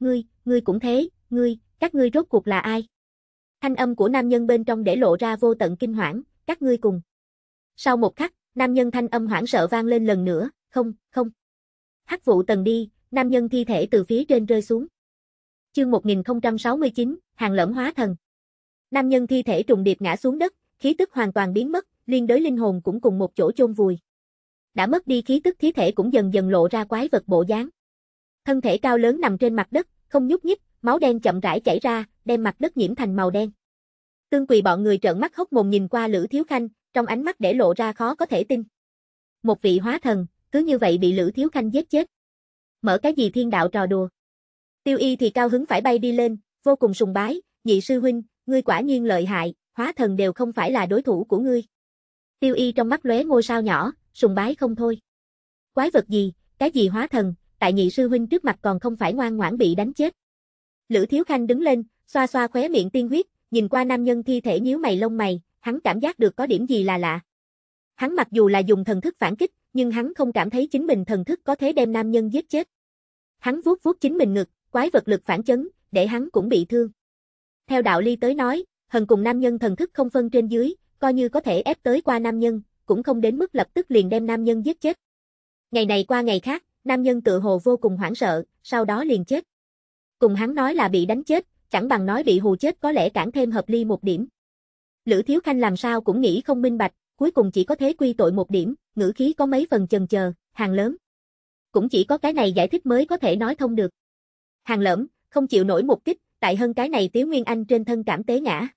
S1: Ngươi, ngươi cũng thế, ngươi, các ngươi rốt cuộc là ai? Thanh âm của nam nhân bên trong để lộ ra vô tận kinh hoảng, các ngươi cùng. Sau một khắc, nam nhân thanh âm hoảng sợ vang lên lần nữa, không, không. Hắc vụ tần đi, nam nhân thi thể từ phía trên rơi xuống. Chương 1069, hàng lẫm hóa thần. Nam nhân thi thể trùng điệp ngã xuống đất, khí tức hoàn toàn biến mất, liên đới linh hồn cũng cùng một chỗ chôn vùi đã mất đi khí tức khí thể cũng dần dần lộ ra quái vật bộ dáng. Thân thể cao lớn nằm trên mặt đất, không nhúc nhích, máu đen chậm rãi chảy ra, đem mặt đất nhiễm thành màu đen. Tương Quỳ bọn người trợn mắt hốc mồm nhìn qua Lữ Thiếu Khanh, trong ánh mắt để lộ ra khó có thể tin. Một vị hóa thần, cứ như vậy bị Lữ Thiếu Khanh giết chết. Mở cái gì thiên đạo trò đùa. Tiêu Y thì cao hứng phải bay đi lên, vô cùng sùng bái, nhị sư huynh, ngươi quả nhiên lợi hại, hóa thần đều không phải là đối thủ của ngươi. Tiêu Y trong mắt lóe ngôi sao nhỏ, sùng bái không thôi. Quái vật gì, cái gì hóa thần, tại nhị sư huynh trước mặt còn không phải ngoan ngoãn bị đánh chết. Lữ Thiếu Khanh đứng lên, xoa xoa khóe miệng tiên huyết, nhìn qua nam nhân thi thể nhíu mày lông mày, hắn cảm giác được có điểm gì là lạ. Hắn mặc dù là dùng thần thức phản kích, nhưng hắn không cảm thấy chính mình thần thức có thể đem nam nhân giết chết. Hắn vuốt vuốt chính mình ngực, quái vật lực phản chấn, để hắn cũng bị thương. Theo đạo ly tới nói, hần cùng nam nhân thần thức không phân trên dưới, coi như có thể ép tới qua nam nhân, cũng không đến mức lập tức liền đem nam nhân giết chết. Ngày này qua ngày khác, nam nhân tự hồ vô cùng hoảng sợ, sau đó liền chết. Cùng hắn nói là bị đánh chết, chẳng bằng nói bị hù chết có lẽ cản thêm hợp ly một điểm. Lữ Thiếu Khanh làm sao cũng nghĩ không minh bạch, cuối cùng chỉ có thế quy tội một điểm, ngữ khí có mấy phần chần chờ, hàng lớn. Cũng chỉ có cái này giải thích mới có thể nói thông được. Hàng lẫm, không chịu nổi một kích, tại hơn cái này Tiếu Nguyên Anh trên thân cảm tế ngã.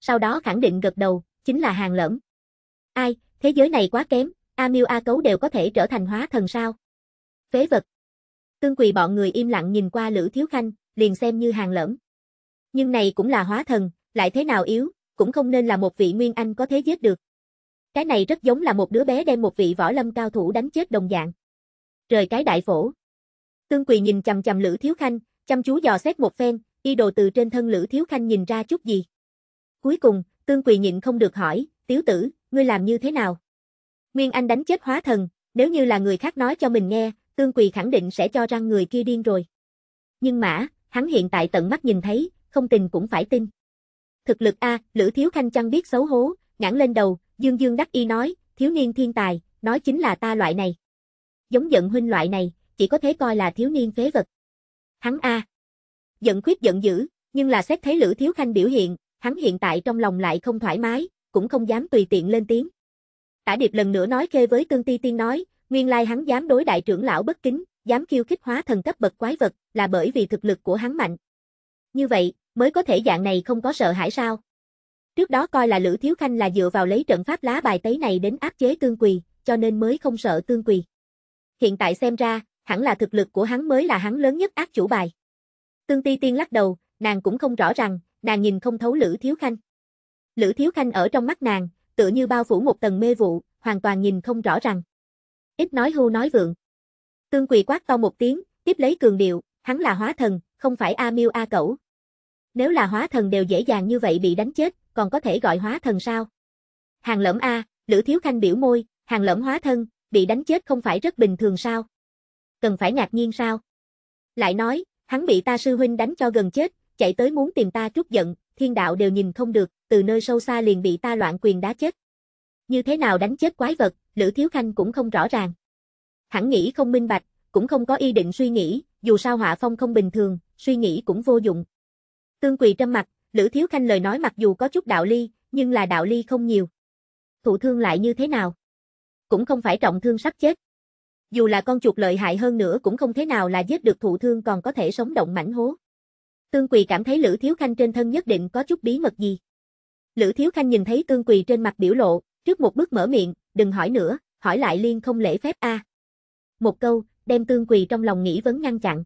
S1: Sau đó khẳng định gật đầu, chính là hàng lẫm. Ai, thế giới này quá kém, A Miêu A Cấu đều có thể trở thành hóa thần sao? Phế vật. Tương Quỳ bọn người im lặng nhìn qua Lữ Thiếu Khanh, liền xem như hàng lẫm. Nhưng này cũng là hóa thần, lại thế nào yếu, cũng không nên là một vị nguyên anh có thế giết được. Cái này rất giống là một đứa bé đem một vị võ lâm cao thủ đánh chết đồng dạng. trời cái đại phổ. Tương Quỳ nhìn chằm chằm Lữ Thiếu Khanh, chăm chú dò xét một phen, y đồ từ trên thân Lữ Thiếu Khanh nhìn ra chút gì. Cuối cùng, Tương Quỳ nhịn không được hỏi, "Tiếu tử, ngươi làm như thế nào? Nguyên Anh đánh chết hóa thần, nếu như là người khác nói cho mình nghe, Tương Quỳ khẳng định sẽ cho rằng người kia điên rồi. Nhưng mà, hắn hiện tại tận mắt nhìn thấy, không tin cũng phải tin. Thực lực A, Lữ Thiếu Khanh chăng biết xấu hố, ngẩng lên đầu, Dương Dương đắc y nói, thiếu niên thiên tài, nói chính là ta loại này. Giống giận huynh loại này, chỉ có thể coi là thiếu niên phế vật. Hắn A. Giận khuyết giận dữ, nhưng là xét thấy Lữ Thiếu Khanh biểu hiện, hắn hiện tại trong lòng lại không thoải mái, cũng không dám tùy tiện lên tiếng. Tả Điệp lần nữa nói khê với Tương Ti Tiên nói, nguyên lai hắn dám đối đại trưởng lão bất kính, dám khiêu khích hóa thần cấp bậc quái vật, là bởi vì thực lực của hắn mạnh. Như vậy, mới có thể dạng này không có sợ hãi sao? Trước đó coi là Lữ Thiếu Khanh là dựa vào lấy trận pháp lá bài tấy này đến áp chế Tương Quỳ, cho nên mới không sợ Tương Quỳ. Hiện tại xem ra, hẳn là thực lực của hắn mới là hắn lớn nhất ác chủ bài. Tương Ti Tiên lắc đầu, nàng cũng không rõ rằng, nàng nhìn không thấu Lữ Thiếu Khanh. Lữ Thiếu Khanh ở trong mắt nàng, tựa như bao phủ một tầng mê vụ, hoàn toàn nhìn không rõ ràng. Ít nói hưu nói vượng. Tương Quỳ quát to một tiếng, tiếp lấy cường điệu, hắn là hóa thần, không phải A Miêu A Cẩu. Nếu là hóa thần đều dễ dàng như vậy bị đánh chết, còn có thể gọi hóa thần sao? Hàng lẫm A, Lữ Thiếu Khanh biểu môi, hàng lẫm hóa thân, bị đánh chết không phải rất bình thường sao? Cần phải ngạc nhiên sao? Lại nói, hắn bị ta sư huynh đánh cho gần chết, chạy tới muốn tìm ta trút giận, thiên đạo đều nhìn không được, từ nơi sâu xa liền bị ta loạn quyền đá chết. Như thế nào đánh chết quái vật, Lữ Thiếu Khanh cũng không rõ ràng. Hẳn nghĩ không minh bạch, cũng không có ý định suy nghĩ, dù sao họa phong không bình thường, suy nghĩ cũng vô dụng. Tương Quỳ trầm mặt, Lữ Thiếu Khanh lời nói mặc dù có chút đạo ly, nhưng là đạo ly không nhiều. Thụ thương lại như thế nào? Cũng không phải trọng thương sắp chết. Dù là con chuột lợi hại hơn nữa cũng không thế nào là giết được thụ thương còn có thể sống động mảnh hố. Tương Quỳ cảm thấy Lữ Thiếu Khanh trên thân nhất định có chút bí mật gì. Lữ Thiếu Khanh nhìn thấy Tương Quỳ trên mặt biểu lộ, trước một bước mở miệng, đừng hỏi nữa, hỏi lại liên không lễ phép a. Một câu, đem Tương Quỳ trong lòng nghĩ vấn ngăn chặn.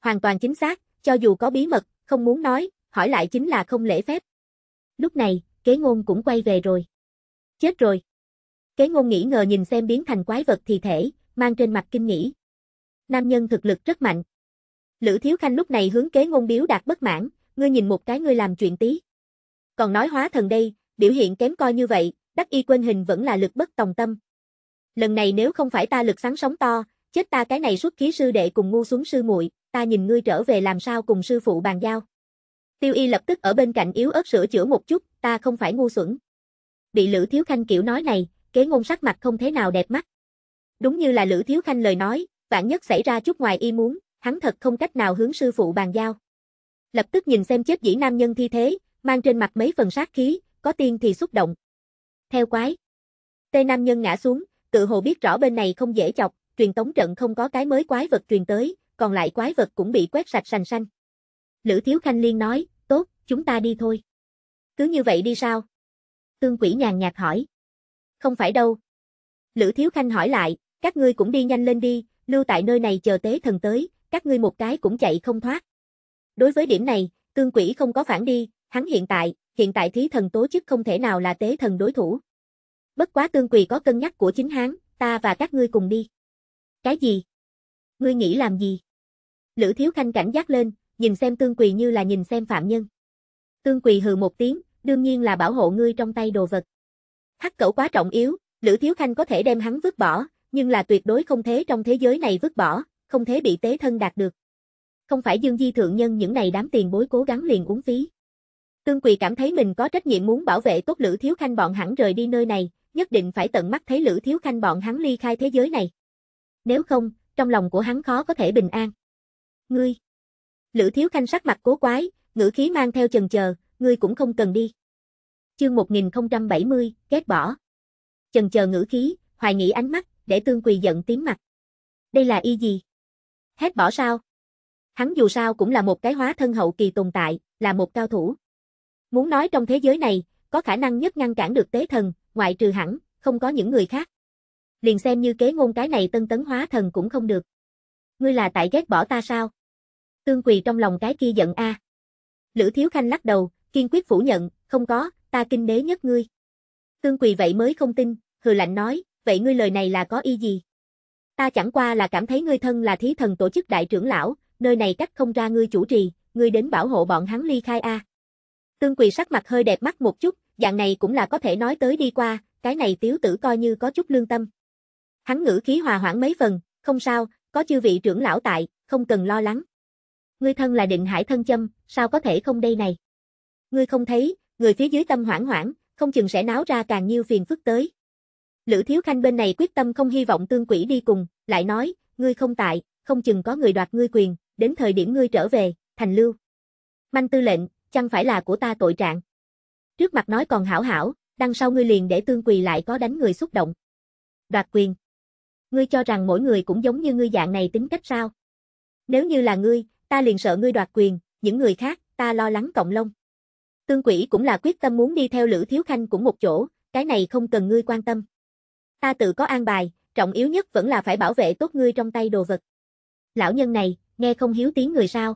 S1: Hoàn toàn chính xác, cho dù có bí mật, không muốn nói, hỏi lại chính là không lễ phép. Lúc này, kế ngôn cũng quay về rồi. Chết rồi. Kế ngôn nghĩ ngờ nhìn xem biến thành quái vật thì thể, mang trên mặt kinh nghĩ. Nam nhân thực lực rất mạnh, Lữ Thiếu Khanh lúc này hướng kế ngôn biếu đạt bất mãn, ngươi nhìn một cái ngươi làm chuyện tí. Còn nói hóa thần đây, biểu hiện kém coi như vậy, đắc y quên hình vẫn là lực bất tòng tâm. Lần này nếu không phải ta lực sáng sóng to, chết ta cái này xuất khí sư đệ cùng ngu xuống sư muội, ta nhìn ngươi trở về làm sao cùng sư phụ bàn giao. Tiêu y lập tức ở bên cạnh yếu ớt sửa chữa một chút, ta không phải ngu xuẩn. Bị Lữ Thiếu Khanh kiểu nói này, kế ngôn sắc mặt không thế nào đẹp mắt. Đúng như là Lữ Thiếu Khanh lời nói, vạn nhất xảy ra chút ngoài y muốn, hắn thật không cách nào hướng sư phụ bàn giao. Lập tức nhìn xem chết dĩ nam nhân thi thế, mang trên mặt mấy phần sát khí, có tiên thì xúc động. Theo quái. Tê nam nhân ngã xuống, tự hồ biết rõ bên này không dễ chọc, truyền tống trận không có cái mới quái vật truyền tới, còn lại quái vật cũng bị quét sạch sành xanh. Lữ Thiếu Khanh Liên nói, tốt, chúng ta đi thôi. Cứ như vậy đi sao? Tương quỷ nhàn nhạt hỏi. Không phải đâu. Lữ Thiếu Khanh hỏi lại, các ngươi cũng đi nhanh lên đi, lưu tại nơi này chờ tế thần tới, các ngươi một cái cũng chạy không thoát. Đối với điểm này, cương quỷ không có phản đi, hắn hiện tại, hiện tại thí thần tố chức không thể nào là tế thần đối thủ. Bất quá cương quỷ có cân nhắc của chính hắn, ta và các ngươi cùng đi. Cái gì? Ngươi nghĩ làm gì? Lữ Thiếu Khanh cảnh giác lên, nhìn xem tương quỳ như là nhìn xem phạm nhân. Tương quỳ hừ một tiếng, đương nhiên là bảo hộ ngươi trong tay đồ vật. Hắc cẩu quá trọng yếu, Lữ Thiếu Khanh có thể đem hắn vứt bỏ, nhưng là tuyệt đối không thế trong thế giới này vứt bỏ, không thế bị tế thân đạt được. Không phải Dương Di thượng nhân những này đám tiền bối cố gắng liền uống phí. Tương Quỳ cảm thấy mình có trách nhiệm muốn bảo vệ tốt Lữ Thiếu Khanh bọn hắn rời đi nơi này, nhất định phải tận mắt thấy Lữ Thiếu Khanh bọn hắn ly khai thế giới này. Nếu không, trong lòng của hắn khó có thể bình an. Ngươi! Lữ Thiếu Khanh sắc mặt cố quái, ngữ khí mang theo chần chờ, ngươi cũng không cần đi. Chương 1070, ghét bỏ. Chần chờ ngữ khí, hoài nghĩ ánh mắt, để Tương Quỳ giận tím mặt. Đây là y gì? hét bỏ sao? Hắn dù sao cũng là một cái hóa thân hậu kỳ tồn tại, là một cao thủ. Muốn nói trong thế giới này, có khả năng nhất ngăn cản được tế thần, ngoại trừ hẳn, không có những người khác. Liền xem như kế ngôn cái này tân tấn hóa thần cũng không được. Ngươi là tại ghét bỏ ta sao? Tương Quỳ trong lòng cái kia giận a. Lữ Thiếu Khanh lắc đầu, kiên quyết phủ nhận, không có, ta kinh đế nhất ngươi. Tương Quỳ vậy mới không tin, hừ lạnh nói, vậy ngươi lời này là có ý gì? ta chẳng qua là cảm thấy ngươi thân là thí thần tổ chức đại trưởng lão, nơi này cách không ra ngươi chủ trì, ngươi đến bảo hộ bọn hắn ly khai a. Tương Quỳ sắc mặt hơi đẹp mắt một chút, dạng này cũng là có thể nói tới đi qua, cái này tiếu tử coi như có chút lương tâm. Hắn ngữ khí hòa hoãn mấy phần, không sao, có chư vị trưởng lão tại, không cần lo lắng. Ngươi thân là định hải thân châm, sao có thể không đây này? Ngươi không thấy, người phía dưới tâm hoảng hoảng, không chừng sẽ náo ra càng nhiều phiền phức tới. Lữ Thiếu Khanh bên này quyết tâm không hy vọng tương quỷ đi cùng, lại nói, ngươi không tại, không chừng có người đoạt ngươi quyền, đến thời điểm ngươi trở về, thành lưu. Manh tư lệnh, chẳng phải là của ta tội trạng. Trước mặt nói còn hảo hảo, đằng sau ngươi liền để tương quỳ lại có đánh người xúc động. Đoạt quyền. Ngươi cho rằng mỗi người cũng giống như ngươi dạng này tính cách sao? Nếu như là ngươi, ta liền sợ ngươi đoạt quyền, những người khác, ta lo lắng cộng lông. Tương quỷ cũng là quyết tâm muốn đi theo Lữ Thiếu Khanh cũng một chỗ, cái này không cần ngươi quan tâm. Ta tự có an bài, trọng yếu nhất vẫn là phải bảo vệ tốt ngươi trong tay đồ vật. Lão nhân này, nghe không hiếu tiếng người sao.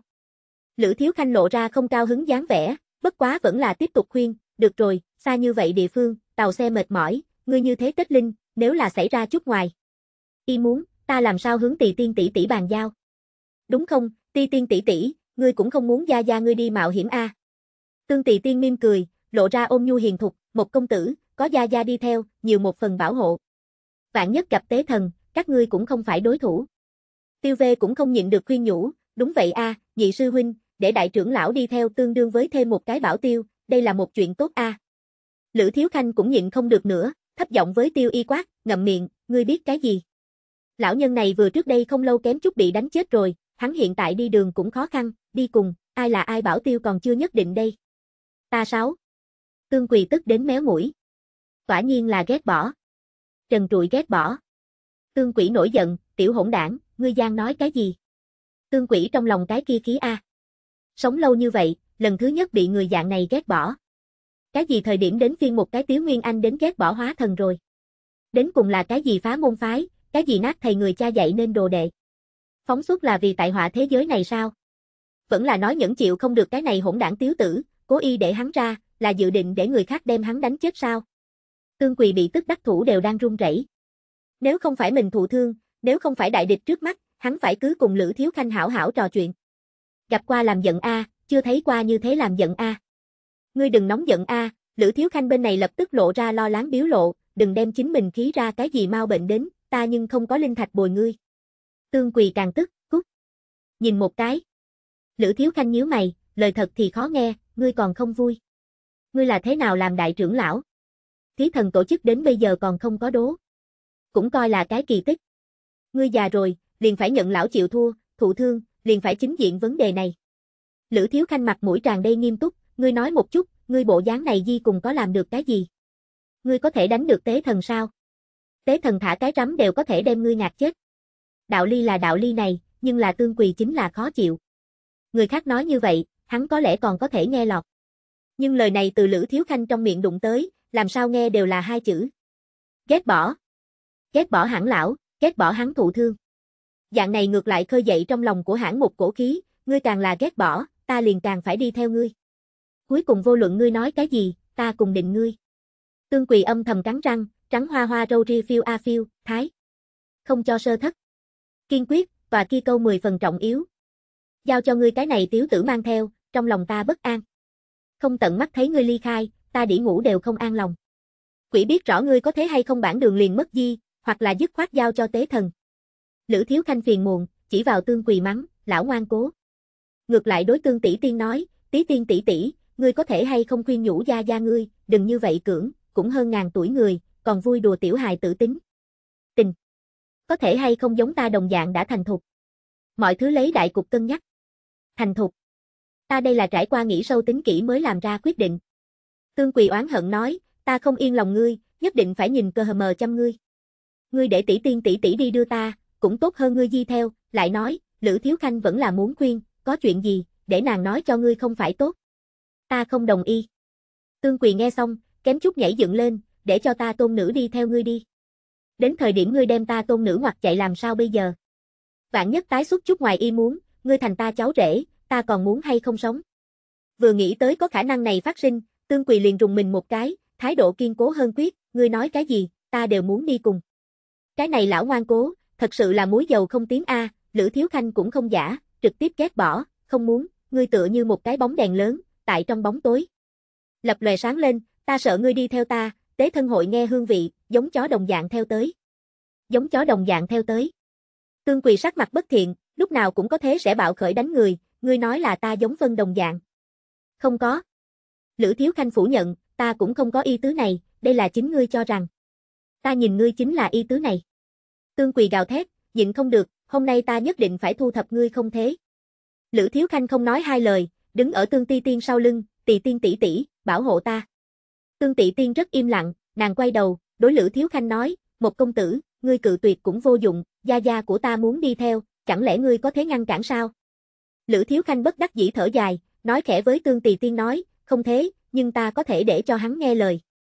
S1: Lữ Thiếu Khanh lộ ra không cao hứng dáng vẻ, bất quá vẫn là tiếp tục khuyên, được rồi, xa như vậy địa phương, tàu xe mệt mỏi, ngươi như thế tích linh, nếu là xảy ra chút ngoài. Y muốn, ta làm sao hướng tỷ tiên tỷ tỷ bàn giao. Đúng không, ti tiên tỷ tỷ, ngươi cũng không muốn gia gia ngươi đi mạo hiểm a. Tương tỷ tiên mỉm cười, lộ ra ôm nhu hiền thục, một công tử, có gia gia đi theo, nhiều một phần bảo hộ vạn nhất gặp tế thần, các ngươi cũng không phải đối thủ. Tiêu Vê cũng không nhịn được khuyên nhủ, đúng vậy a, nhị sư huynh, để đại trưởng lão đi theo tương đương với thêm một cái bảo tiêu, đây là một chuyện tốt a. Lữ Thiếu Khanh cũng nhịn không được nữa, thấp giọng với Tiêu Y quát, ngậm miệng, ngươi biết cái gì? Lão nhân này vừa trước đây không lâu kém chút bị đánh chết rồi, hắn hiện tại đi đường cũng khó khăn, đi cùng, ai là ai bảo tiêu còn chưa nhất định đây. Ta sáu. Tương Quỳ tức đến méo mũi. Quả nhiên là ghét bỏ trần trụi ghét bỏ. Tương quỷ nổi giận, tiểu hỗn đảng, ngươi gian nói cái gì? Tương quỷ trong lòng cái kia khí A. Sống lâu như vậy, lần thứ nhất bị người dạng này ghét bỏ. Cái gì thời điểm đến phiên một cái tiếu nguyên anh đến ghét bỏ hóa thần rồi. Đến cùng là cái gì phá môn phái, cái gì nát thầy người cha dạy nên đồ đệ. Phóng xuất là vì tại họa thế giới này sao? Vẫn là nói những chịu không được cái này hỗn đảng tiếu tử, cố ý để hắn ra, là dự định để người khác đem hắn đánh chết sao? Tương Quỳ bị tức đắc thủ đều đang run rẩy. Nếu không phải mình thụ thương, nếu không phải đại địch trước mắt, hắn phải cứ cùng Lữ Thiếu Khanh hảo hảo trò chuyện. Gặp qua làm giận a, chưa thấy qua như thế làm giận a. Ngươi đừng nóng giận a, Lữ Thiếu Khanh bên này lập tức lộ ra lo lắng biếu lộ, đừng đem chính mình khí ra cái gì mau bệnh đến, ta nhưng không có linh thạch bồi ngươi. Tương Quỳ càng tức, cút. Nhìn một cái. Lữ Thiếu Khanh nhíu mày, lời thật thì khó nghe, ngươi còn không vui. Ngươi là thế nào làm đại trưởng lão? thí thần tổ chức đến bây giờ còn không có đố. Cũng coi là cái kỳ tích. Ngươi già rồi, liền phải nhận lão chịu thua, thụ thương, liền phải chính diện vấn đề này. Lữ Thiếu Khanh mặt mũi tràn đầy nghiêm túc, ngươi nói một chút, ngươi bộ dáng này di cùng có làm được cái gì? Ngươi có thể đánh được tế thần sao? Tế thần thả cái rắm đều có thể đem ngươi ngạt chết. Đạo lý là đạo lý này, nhưng là tương quỳ chính là khó chịu. Người khác nói như vậy, hắn có lẽ còn có thể nghe lọt. Nhưng lời này từ Lữ Thiếu Khanh trong miệng đụng tới, làm sao nghe đều là hai chữ. Ghét bỏ. Ghét bỏ hãng lão, ghét bỏ hắn thụ thương. Dạng này ngược lại khơi dậy trong lòng của hãng một cổ khí, ngươi càng là ghét bỏ, ta liền càng phải đi theo ngươi. Cuối cùng vô luận ngươi nói cái gì, ta cùng định ngươi. Tương quỳ âm thầm cắn răng, trắng hoa hoa râu ri phiêu a phiêu, thái. Không cho sơ thất. Kiên quyết, và kia câu 10 phần trọng yếu. Giao cho ngươi cái này tiếu tử mang theo, trong lòng ta bất an. Không tận mắt thấy ngươi ly khai, ta đi ngủ đều không an lòng. Quỷ biết rõ ngươi có thế hay không bản đường liền mất di, hoặc là dứt khoát giao cho tế thần. Lữ thiếu khanh phiền muộn, chỉ vào tương quỳ mắng, lão ngoan cố. Ngược lại đối tương tỷ tiên nói, tí tiên tỷ tỷ, ngươi có thể hay không khuyên nhủ gia gia ngươi, đừng như vậy cưỡng, cũng hơn ngàn tuổi người, còn vui đùa tiểu hài tử tính. Tình. Có thể hay không giống ta đồng dạng đã thành thục. Mọi thứ lấy đại cục cân nhắc. Thành thục. Ta đây là trải qua nghĩ sâu tính kỹ mới làm ra quyết định, Tương Quỳ oán hận nói, ta không yên lòng ngươi, nhất định phải nhìn cơ hờ mờ chăm ngươi. Ngươi để tỷ tiên tỷ tỷ đi đưa ta, cũng tốt hơn ngươi di theo, lại nói, Lữ Thiếu Khanh vẫn là muốn khuyên, có chuyện gì, để nàng nói cho ngươi không phải tốt. Ta không đồng ý. Tương Quỳ nghe xong, kém chút nhảy dựng lên, để cho ta tôn nữ đi theo ngươi đi. Đến thời điểm ngươi đem ta tôn nữ hoặc chạy làm sao bây giờ? Vạn nhất tái xuất chút ngoài y muốn, ngươi thành ta cháu rể, ta còn muốn hay không sống? Vừa nghĩ tới có khả năng này phát sinh, Tương Quỳ liền rùng mình một cái, thái độ kiên cố hơn quyết, ngươi nói cái gì, ta đều muốn đi cùng. Cái này lão ngoan cố, thật sự là muối dầu không tiếng A, Lữ Thiếu Khanh cũng không giả, trực tiếp ghét bỏ, không muốn, ngươi tựa như một cái bóng đèn lớn, tại trong bóng tối. Lập lòe sáng lên, ta sợ ngươi đi theo ta, tế thân hội nghe hương vị, giống chó đồng dạng theo tới. Giống chó đồng dạng theo tới. Tương Quỳ sắc mặt bất thiện, lúc nào cũng có thế sẽ bạo khởi đánh người, ngươi nói là ta giống vân đồng dạng. Không có, Lữ Thiếu Khanh phủ nhận, ta cũng không có ý tứ này, đây là chính ngươi cho rằng. Ta nhìn ngươi chính là ý tứ này. Tương Quỳ gào thét, nhịn không được, hôm nay ta nhất định phải thu thập ngươi không thế. Lữ Thiếu Khanh không nói hai lời, đứng ở Tương Ti Tiên sau lưng, tỷ tiên tỷ tỷ, bảo hộ ta. Tương Tỷ Tiên rất im lặng, nàng quay đầu, đối Lữ Thiếu Khanh nói, một công tử, ngươi cự tuyệt cũng vô dụng, gia gia của ta muốn đi theo, chẳng lẽ ngươi có thế ngăn cản sao? Lữ Thiếu Khanh bất đắc dĩ thở dài, nói khẽ với Tương Tỷ Tiên nói, không thế, nhưng ta có thể để cho hắn nghe lời.